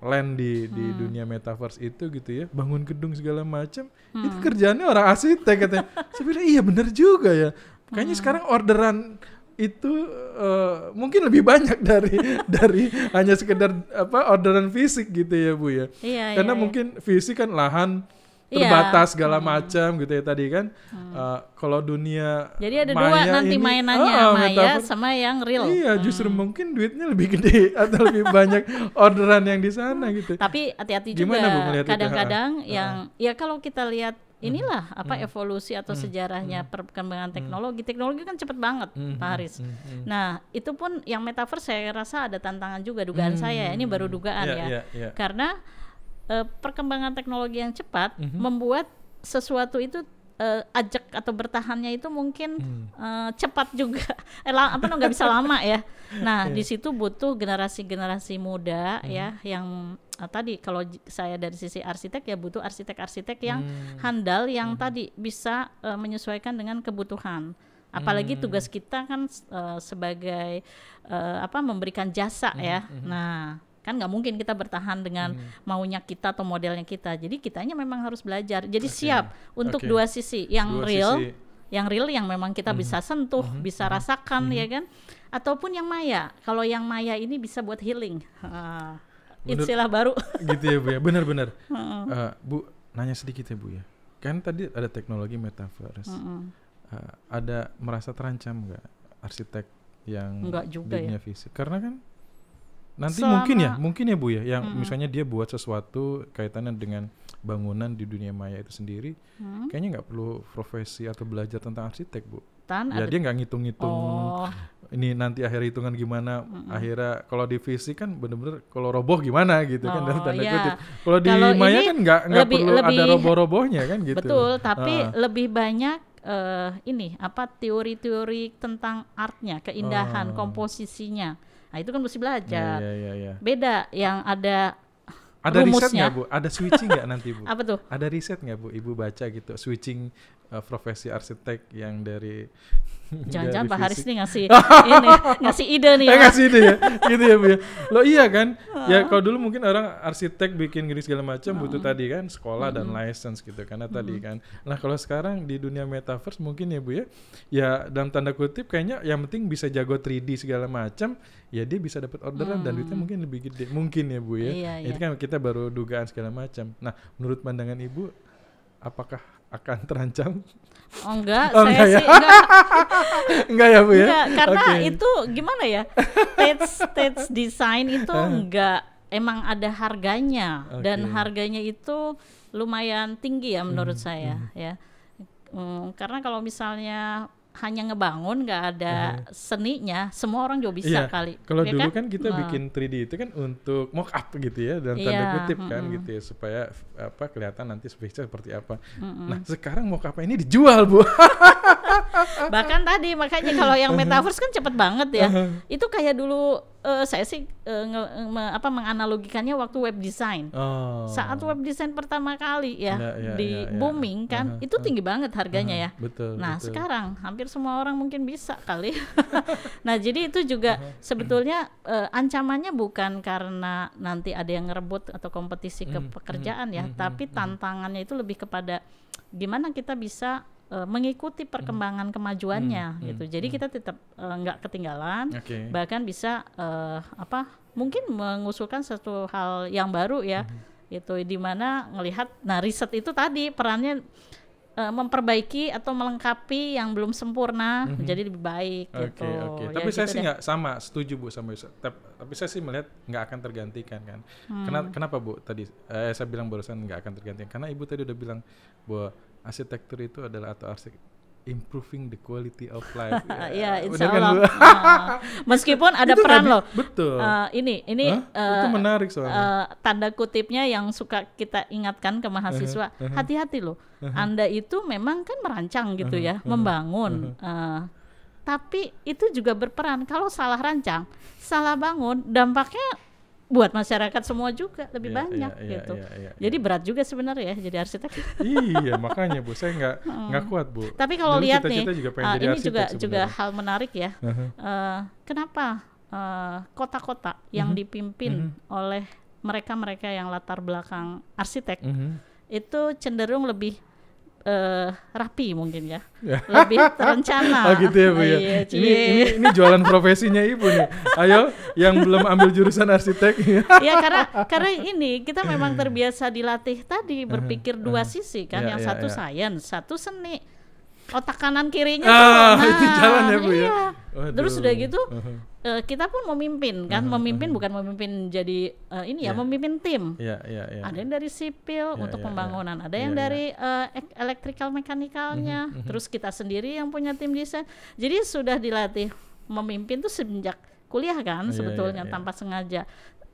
land di di hmm. dunia metaverse itu gitu ya bangun gedung segala macam hmm. itu kerjanya orang arsitek katanya <laughs> sebenarnya iya bener juga ya kayaknya hmm. sekarang orderan itu uh, mungkin lebih banyak dari <laughs> dari hanya sekedar apa orderan fisik gitu ya bu ya iya, karena iya, iya. mungkin iya. fisik kan lahan Iya. terbatas yeah. segala hmm. macam gitu ya tadi kan hmm. uh, kalau dunia jadi ada maya dua nanti ini, mainannya oh, maya metafor, sama yang real iya hmm. justru mungkin duitnya lebih gede <laughs> atau lebih banyak orderan yang di sana hmm. gitu tapi hati-hati juga kadang-kadang yang ya kalau kita lihat hmm. inilah hmm. apa hmm. evolusi atau hmm. sejarahnya hmm. perkembangan teknologi. Hmm. Teknologi kan cepet banget, hmm. Pak Haris. Hmm. Hmm. Nah, itu pun yang metaverse saya rasa ada tantangan juga dugaan hmm. saya. Ini baru dugaan yeah, ya. Yeah, yeah. Ya. Karena uh, perkembangan teknologi yang cepat mm -hmm. membuat sesuatu itu uh, ajak atau bertahannya itu mungkin mm. uh, cepat juga <laughs> eh, apa no bisa <laughs> lama ya nah yeah. di situ butuh generasi-generasi muda mm. ya yang uh, tadi kalau saya dari sisi arsitek ya butuh arsitek-arsitek yang hmm. handal yang hmm. tadi bisa uh, menyesuaikan dengan kebutuhan apalagi hmm. tugas kita kan uh, sebagai uh, apa memberikan jasa hmm. ya hmm. nah kan nggak mungkin kita bertahan dengan hmm. maunya kita atau modelnya kita jadi kitanya memang harus belajar jadi okay. siap untuk okay. dua sisi yang dua real sisi. yang real yang memang kita hmm. bisa sentuh hmm. bisa hmm. rasakan ya hmm. ya kan ataupun yang maya kalau yang maya ini bisa buat healing uh, istilah baru gitu ya bu ya benar-benar uh, <laughs> ah, bu nanya sedikit ya bu ya kan tadi ada teknologi metaverse uh, ada merasa terancam nggak arsitek yang Enggak juga ya. fisik karena kan Nanti Selama, mungkin ya, mungkin ya Bu ya, yang -hmm. misalnya dia buat sesuatu kaitannya dengan bangunan di dunia maya itu sendiri, hmm. kayaknya nggak perlu profesi atau belajar tentang arsitek Bu. Tan, ya ada... dia nggak ngitung-ngitung oh. ini nanti akhir hitungan gimana mm akhirnya kalau di fisik kan bener-bener kalau roboh gimana gitu oh, kan dalam oh, tanda yeah. kutip kalau di kalo maya kan nggak nggak perlu lebih, ada roboh-robohnya kan gitu betul tapi uh. lebih banyak uh, ini apa teori-teori tentang artnya keindahan oh. komposisinya Nah itu kan mesti iya, belajar. Yeah, yeah, yeah, Beda yang ada ada riset nggak bu? Ada switching nggak nanti bu? <laughs> Apa tuh? Ada riset nggak bu? Ibu baca gitu switching uh, profesi arsitek yang dari Jangan-jangan Pak Haris nih ngasih <laughs> ini ngasih ide nih. Eh, ya. Eh, ngasih ide ya. gitu ya Bu ya. Lo iya kan? Ya ah. kalau dulu mungkin orang arsitek bikin gini segala macam oh. butuh tadi kan sekolah mm -hmm. dan license gitu karena mm -hmm. tadi kan. Nah, kalau sekarang di dunia metaverse mungkin ya Bu ya. Ya dalam tanda kutip kayaknya yang penting bisa jago 3D segala macam, ya dia bisa dapat orderan mm. dan duitnya mm. mungkin lebih gede. Mungkin ya Bu ya. Iya, iya, Itu kan kita baru dugaan segala macam. Nah, menurut pandangan Ibu apakah akan terancam? Oh enggak, oh, saya ya. sih enggak. <laughs> enggak ya Bu ya? Enggak, karena okay. itu gimana ya? Stage stage design itu ah. enggak emang ada harganya okay. dan harganya itu lumayan tinggi ya menurut hmm, saya hmm. ya. Hmm, karena kalau misalnya hanya ngebangun nggak ada uh-huh. seninya semua orang juga bisa yeah. kali kalau ya dulu kan, kan kita uh. bikin 3D itu kan untuk mock up gitu ya dan yeah. tanda kutip kan mm-hmm. gitu ya supaya apa kelihatan nanti spesial seperti apa mm-hmm. nah sekarang mock up ini dijual bu <laughs> bahkan tadi makanya kalau yang <laughs> metaverse kan cepet banget ya uh-huh. itu kayak dulu uh, saya sih uh, nge, me, apa menganalogikannya waktu web design. Oh. Saat web design pertama kali ya, ya, ya di ya, ya. booming kan, uh -huh. itu uh-huh. tinggi banget harganya uh -huh. ya. Betul. Nah betul. sekarang hampir semua orang mungkin bisa kali. <laughs> <laughs> nah jadi itu juga uh -huh. sebetulnya uh, ancamannya bukan karena nanti ada yang ngerebut atau kompetisi ke hmm, hmm, pekerjaan ya, hmm, tapi tantangannya itu lebih kepada gimana kita bisa uh, mengikuti hmm. perkembangan kemajuannya hmm. hmm gitu. Hmm. Jadi kita tetap eh, nggak uh, ketinggalan, okay. bahkan bisa uh, apa? Mungkin mengusulkan satu hal yang baru ya, hmm. itu mana melihat. Nah riset itu tadi perannya memperbaiki atau melengkapi yang belum sempurna hmm. jadi lebih baik okay, gitu. Okay. Ya, tapi gitu saya sih nggak sama, setuju bu sama Yusuf. Tapi saya sih melihat nggak akan tergantikan kan. Hmm. Kenapa, kenapa bu tadi? Eh, saya bilang barusan nggak akan tergantikan karena ibu tadi udah bilang bahwa arsitektur itu adalah atau arsitek improving the quality of life. <laughs> ya, iya, insya kan? Allah. Kan <laughs> meskipun ada itu peran loh. Betul. Uh, ini ini huh? uh, eh, itu menarik soalnya. Uh, tanda kutipnya yang suka kita ingatkan ke mahasiswa, uh-huh, uh-huh. hati-hati uh -huh. loh. Uh -huh. Anda itu memang kan merancang gitu uh -huh. ya, uh -huh. membangun. Uh -huh. uh, tapi itu juga berperan. Kalau salah rancang, salah bangun, dampaknya buat masyarakat semua juga lebih yeah, iya, banyak yeah, yeah, gitu. Yeah, yeah, yeah, jadi berat juga sebenarnya ya jadi arsitek. iya makanya bu, saya nggak <laughs> nggak kuat bu. Tapi kalau lihat nih, juga uh, ini juga sebenarnya. juga hal menarik ya. Uh-huh. Uh, kenapa eh, kota-kota uh, yang uh-huh. dipimpin uh-huh. oleh mereka-mereka yang latar belakang arsitek uh-huh. itu cenderung lebih uh, rapi mungkin ya, ya. lebih terencana. <laughs> Oh gitu ya bu ya. Iya, ini, ini ini jualan profesinya ibu nih. Ayo yang belum ambil jurusan arsitek. <laughs> Ya karena karena ini kita memang terbiasa dilatih tadi berpikir dua sisi kan, iya, yang iya, satu sains, satu seni otak kanan kirinya ah, <laughs> itu nah, jalan ya bu ya? iya. ya. Waduh. Terus udah gitu uh, kita pun memimpin kan, uh-huh, memimpin uh-huh. bukan memimpin jadi uh, ini yeah. ya, iya. memimpin tim. Yeah, yeah, yeah. Ada yang dari sipil yeah, untuk yeah, pembangunan, yeah. ada yang yeah, iya. dari yeah. Uh, electrical mekanikalnya, uh-huh, uh-huh, terus kita sendiri yang punya tim desain. Jadi sudah dilatih memimpin tuh sejak kuliah kan yeah, iya, sebetulnya yeah, yeah. tanpa sengaja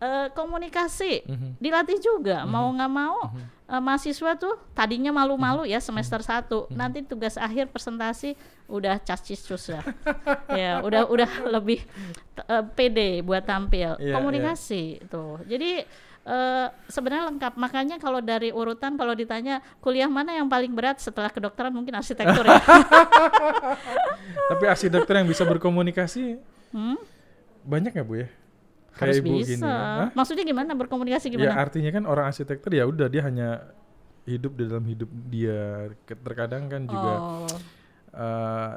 uh, komunikasi mm -hmm. dilatih juga mm -hmm. mau nggak mau mm -hmm. uh, mahasiswa tuh tadinya malu-malu mm -hmm. ya semester mhm. satu mm -hmm. nanti tugas akhir presentasi udah cacis cus ya <laughs> ya udah udah lebih uh, pede buat tampil yeah, iya. komunikasi yeah. tuh jadi Uh, sebenarnya lengkap makanya kalau dari urutan kalau ditanya kuliah mana yang paling berat setelah kedokteran mungkin arsitektur ya <laughs> tapi arsitektur yang bisa berkomunikasi hmm? banyak ya bu ya harus ibu bisa. Gini, Maksudnya gimana berkomunikasi ya, gimana? Ya artinya kan orang arsitektur ya udah dia hanya hidup di dalam hidup dia. Terkadang kan juga oh. uh,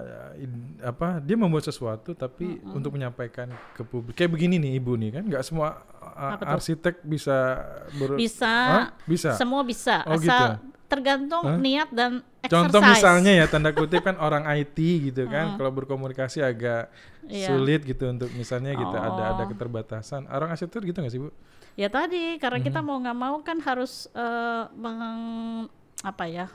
apa dia membuat sesuatu tapi mm-hmm. untuk menyampaikan ke publik kayak begini nih ibu nih kan nggak semua uh, arsitek bisa ber- bisa huh? bisa semua bisa oh, asal gitu? tergantung huh? niat dan exercise. Contoh misalnya ya tanda kutip kan orang IT gitu kan, kalau berkomunikasi agak yeah. sulit gitu untuk misalnya gitu ada ada oh. keterbatasan. Orang asyik arsitektur gitu nggak sih bu? Ya tadi karena mm -hmm. kita mhm. mau nggak mau kan harus uh, meng apa ya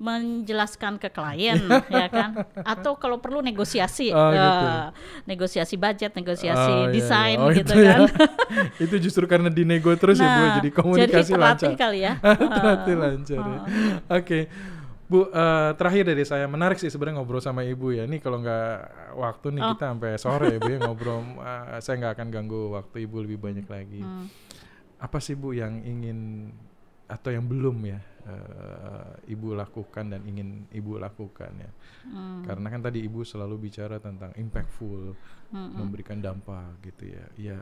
menjelaskan ke klien <laughs> ya kan atau kalau perlu negosiasi oh, uh, negosiasi budget negosiasi oh, desain iya, iya. Oh, gitu itu ya. kan ya. <laughs> itu justru karena dinego terus nah, ya Bu nah, jadi komunikasi jadi lancar kali ya terlatih <laughs> eh, lancar ya. Eh. oke okay. Bu, uh, terakhir dari saya menarik sih sebenarnya ngobrol sama ibu ya. Ini kalau nggak waktu nih oh. kita sampai sore ya, bu ya ngobrol. Uh, saya nggak akan ganggu waktu ibu lebih banyak lagi. Hmm. Apa sih bu yang ingin atau yang belum ya uh, ibu lakukan dan ingin ibu lakukan ya hmm. karena kan tadi ibu selalu bicara tentang impactful hmm. hmm. memberikan dampak gitu ya ya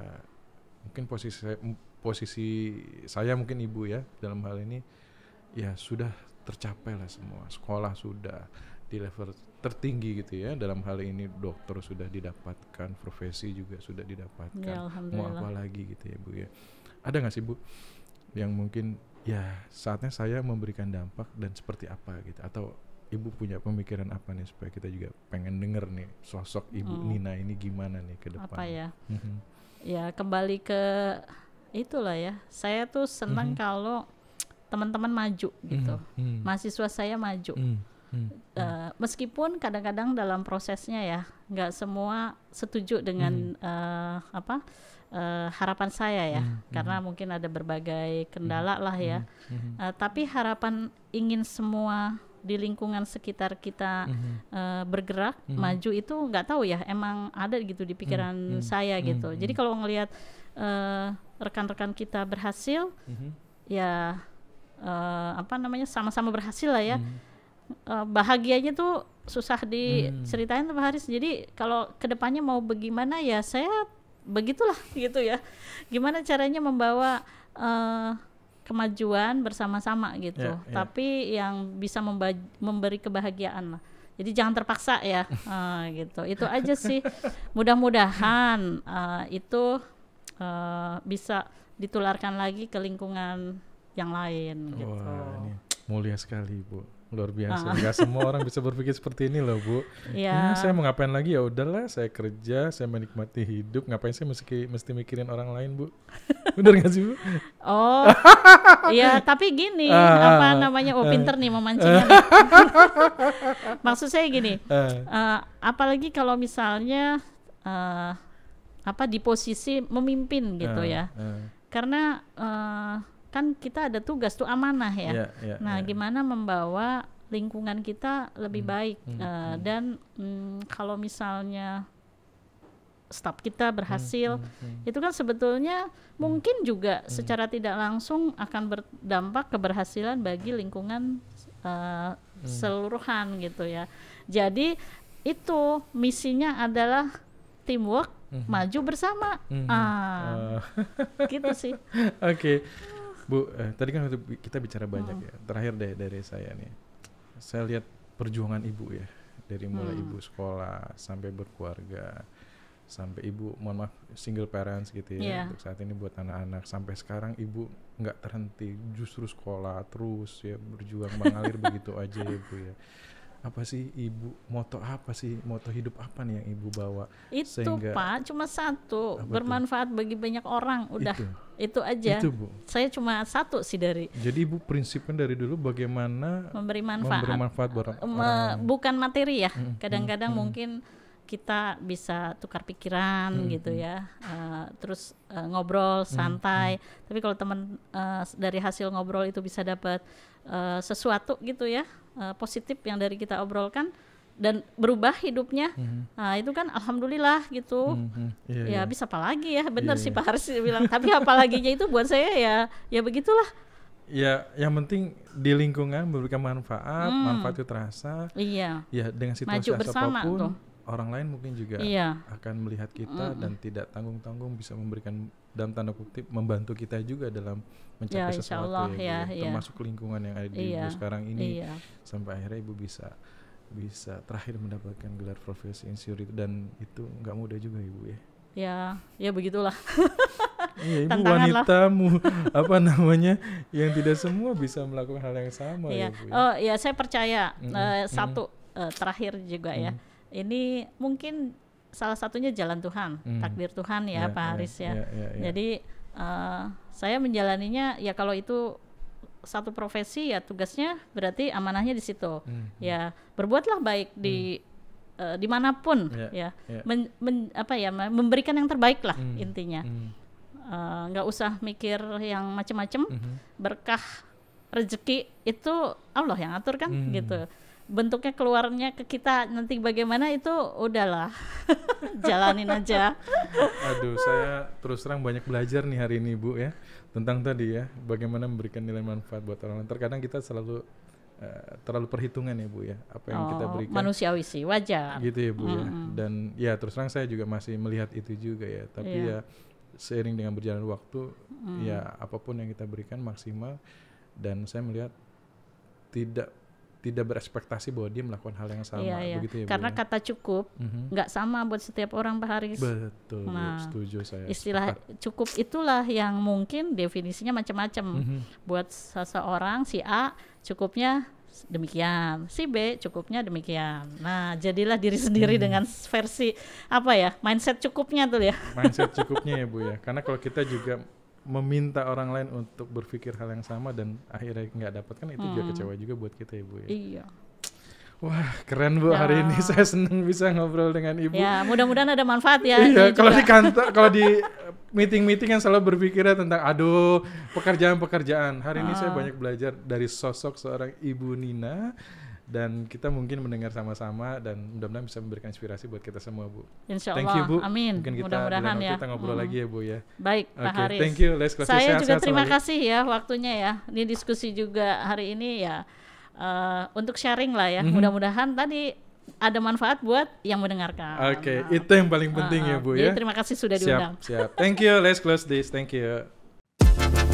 mungkin posisi saya, posisi saya mungkin ibu ya dalam hal ini ya sudah tercapai lah semua sekolah sudah di level tertinggi gitu ya dalam hal ini dokter sudah didapatkan profesi juga sudah didapatkan ya, mau apa lagi gitu ya bu ya ada nggak sih bu yang mungkin ya saatnya saya memberikan dampak dan seperti apa gitu atau ibu punya pemikiran apa nih supaya kita juga pengen denger nih sosok ibu hmm. Nina ini gimana nih ke depan apa ya mm-hmm. ya kembali ke itulah ya saya tuh senang hmm kalau teman-teman maju gitu hmm. hmm mahasiswa saya maju hmm. hmm uh, meskipun kadang-kadang dalam prosesnya ya nggak semua setuju dengan hmm uh, apa uh, harapan saya ya hmm, hmm, karena mungkin ada berbagai hmm, kendala hmm, lah ya hmm, uh, tapi harapan ingin semua di lingkungan sekitar kita hmm. uh, bergerak hmm. maju itu nggak tahu ya emang ada gitu di pikiran hmm. saya hmm. gitu hmm. jadi kalau ngelihat uh, rekan-rekan kita berhasil hmm. ya uh, apa namanya sama-sama berhasil lah ya hmm. bahagianya tuh susah diceritain hmm. Pak Haris jadi kalau kedepannya mau bagaimana ya saya begitulah <laughs> gitu ya gimana caranya membawa uh, kemajuan bersama-sama gitu yeah, yeah. tapi yang bisa memberi kebahagiaan lah jadi jangan terpaksa ya uh, <laughs> gitu itu aja sih mudah-mudahan uh, itu uh, bisa ditularkan lagi ke lingkungan yang lain gitu. Wah, ini mulia sekali bu luar biasa ah. nggak uh semua orang bisa berpikir seperti ini loh bu yeah. hmm, saya mau ngapain lagi ya udahlah saya kerja saya menikmati hidup ngapain saya mesti mesti mikirin orang lain bu <laughs> bener nggak sih bu oh <laughs> ya tapi gini uh, apa namanya oh pinter uh, nih memancingnya uh, <laughs> maksud saya gini uh, uh, apalagi kalau misalnya uh, apa di posisi memimpin gitu uh, ya uh. karena uh, kan kita ada tugas tuh amanah ya. Yeah, yeah, nah, yeah. gimana membawa lingkungan kita lebih hmm. baik hmm. Uh, hmm. dan mm, kalau misalnya staf kita hmm, berhasil hmm, hmm, itu kan sebetulnya hmm. mungkin juga hmm. secara tidak langsung akan berdampak keberhasilan bagi lingkungan uh, hmm. seluruhan gitu ya jadi itu misinya adalah teamwork hmm. maju bersama hmm. ah uh. gitu sih <laughs> oke okay. Bu, eh, tadi kan kita bicara banyak hmm. ya. Terakhir deh dari saya nih. Saya lihat perjuangan ibu ya. Dari mulai hmm. ibu sekolah sampai berkeluarga sampai ibu mohon maaf single parents gitu ya yeah. untuk saat ini buat anak-anak sampai sekarang ibu nggak terhenti justru sekolah terus ya berjuang mengalir <laughs> begitu aja ya ibu ya apa sih ibu moto apa sih moto hidup apa nih yang ibu bawa itu Sehingga, pak cuma satu bermanfaat itu? bagi banyak orang udah itu, itu aja itu, bu. saya cuma satu sih dari jadi ibu prinsipnya dari dulu bagaimana memberi manfaat memberi manfaat buat orang, Me, bukan materi ya kadang-kadang hmm, hmm, mungkin kita bisa tukar pikiran hmm, gitu ya uh, terus uh, ngobrol santai hmm, hmm. tapi kalau teman uh, dari hasil ngobrol itu bisa dapat Eh, sesuatu gitu ya uh, positif yang dari kita obrolkan dan berubah hidupnya hmm. nah, itu kan alhamdulillah gitu hmm, yeah, ya yeah. bisa apa lagi ya iya, benar yeah, sih iya. Pak Haris bilang tapi apalaginya itu buat saya ya ya begitulah ya yang penting di lingkungan memberikan manfaat hmm. manfaat itu terasa iya ya dengan situasi Maju bersama apapun tuh orang lain mungkin juga iya. akan melihat kita mm dan tidak tanggung-tanggung bisa memberikan dalam tanda kutip membantu kita juga dalam mencapai ya, sesuatu Allah, ya, ya, termasuk ya. lingkungan yang ada di iya, ibu sekarang ini iya. sampai akhirnya ibu bisa bisa terakhir mendapatkan gelar profesi insinyur itu dan itu nggak mudah juga ibu ya ya ya begitulah <laughs> ya, ibu wanita mu, apa namanya yang tidak semua bisa melakukan hal yang sama. Iya. Ya, ibu, ya. Oh ya, saya percaya mm -hmm. uh, satu mm -hmm. uh, terakhir juga mm -hmm. ya ini mungkin salah satunya jalan Tuhan, hmm. takdir Tuhan ya yeah, Pak yeah, Haris ya. Yeah, yeah, yeah. Jadi uh, saya menjalaninya ya kalau itu satu profesi ya tugasnya berarti amanahnya di situ. Hmm. hmm. Ya berbuatlah baik hmm. di uh, dimanapun yeah, ya, yeah. Ya. Men, men, apa ya memberikan yang terbaik lah hmm. intinya. Hmm. Eh, nggak uh, usah mikir yang macem macam hmm. berkah rezeki itu Allah yang atur kan hmm. gitu bentuknya keluarnya ke kita nanti bagaimana itu udahlah <laughs> jalanin aja. Aduh, saya terus terang banyak belajar nih hari ini Bu ya tentang tadi ya bagaimana memberikan nilai manfaat buat orang lain. Terkadang kita selalu uh, terlalu perhitungan ya Bu ya apa yang oh, kita berikan. Manusiawi sih, wajar. Gitu ya Bu mm -hmm. ya. Dan ya terus terang saya juga masih melihat itu juga ya. Tapi yeah. ya seiring dengan berjalan waktu mm. ya apapun yang kita berikan maksimal dan saya melihat tidak tidak berespektasi bahwa dia melakukan hal yang sama iya, iya. begitu ya karena ya? kata cukup mhm. nggak mm -hmm. sama buat setiap orang Pak Haris betul nah, setuju saya istilah Sepakat. cukup itulah yang mungkin definisinya macam-macam mm -hmm. buat seseorang si A cukupnya demikian si B cukupnya demikian nah jadilah diri sendiri hmm. dengan versi apa ya mindset cukupnya tuh ya mindset cukupnya ya bu ya karena kalau kita juga meminta orang lain untuk berpikir hal yang sama dan akhirnya nggak dapat kan itu hmm. juga kecewa juga buat kita ibu ya. Iya. Wah keren bu ya. hari ini <laughs> saya senang bisa ngobrol dengan ibu. Ya mudah-mudahan ada manfaat ya. iya kalau di kantor kalau di eh, meeting-meeting yang selalu berpikir tentang aduh pekerjaan-pekerjaan. Hari ini ah. saya banyak belajar dari sosok seorang ibu Nina dan kita mungkin mendengar sama-sama dan mudah-mudahan bisa memberikan inspirasi buat kita semua bu. Insya Allah. you bu. Amin. Mungkin kita mudah-mudahan ya. kita ngobrol hmm. lagi ya bu ya. Baik okay. Thank you. Let's Saya juga terima selalu. Ya. kasih ya waktunya ya. Ini diskusi juga hari ini ya uh, untuk sharing lah ya. Mm -hmm. Mudah-mudahan tadi ada manfaat buat yang mendengarkan. Oke, okay. Nah. itu yang paling penting uh, ya ah, ah. bu ya. Terima kasih sudah diundang. Siap. Thank you. Let's close this. Thank you.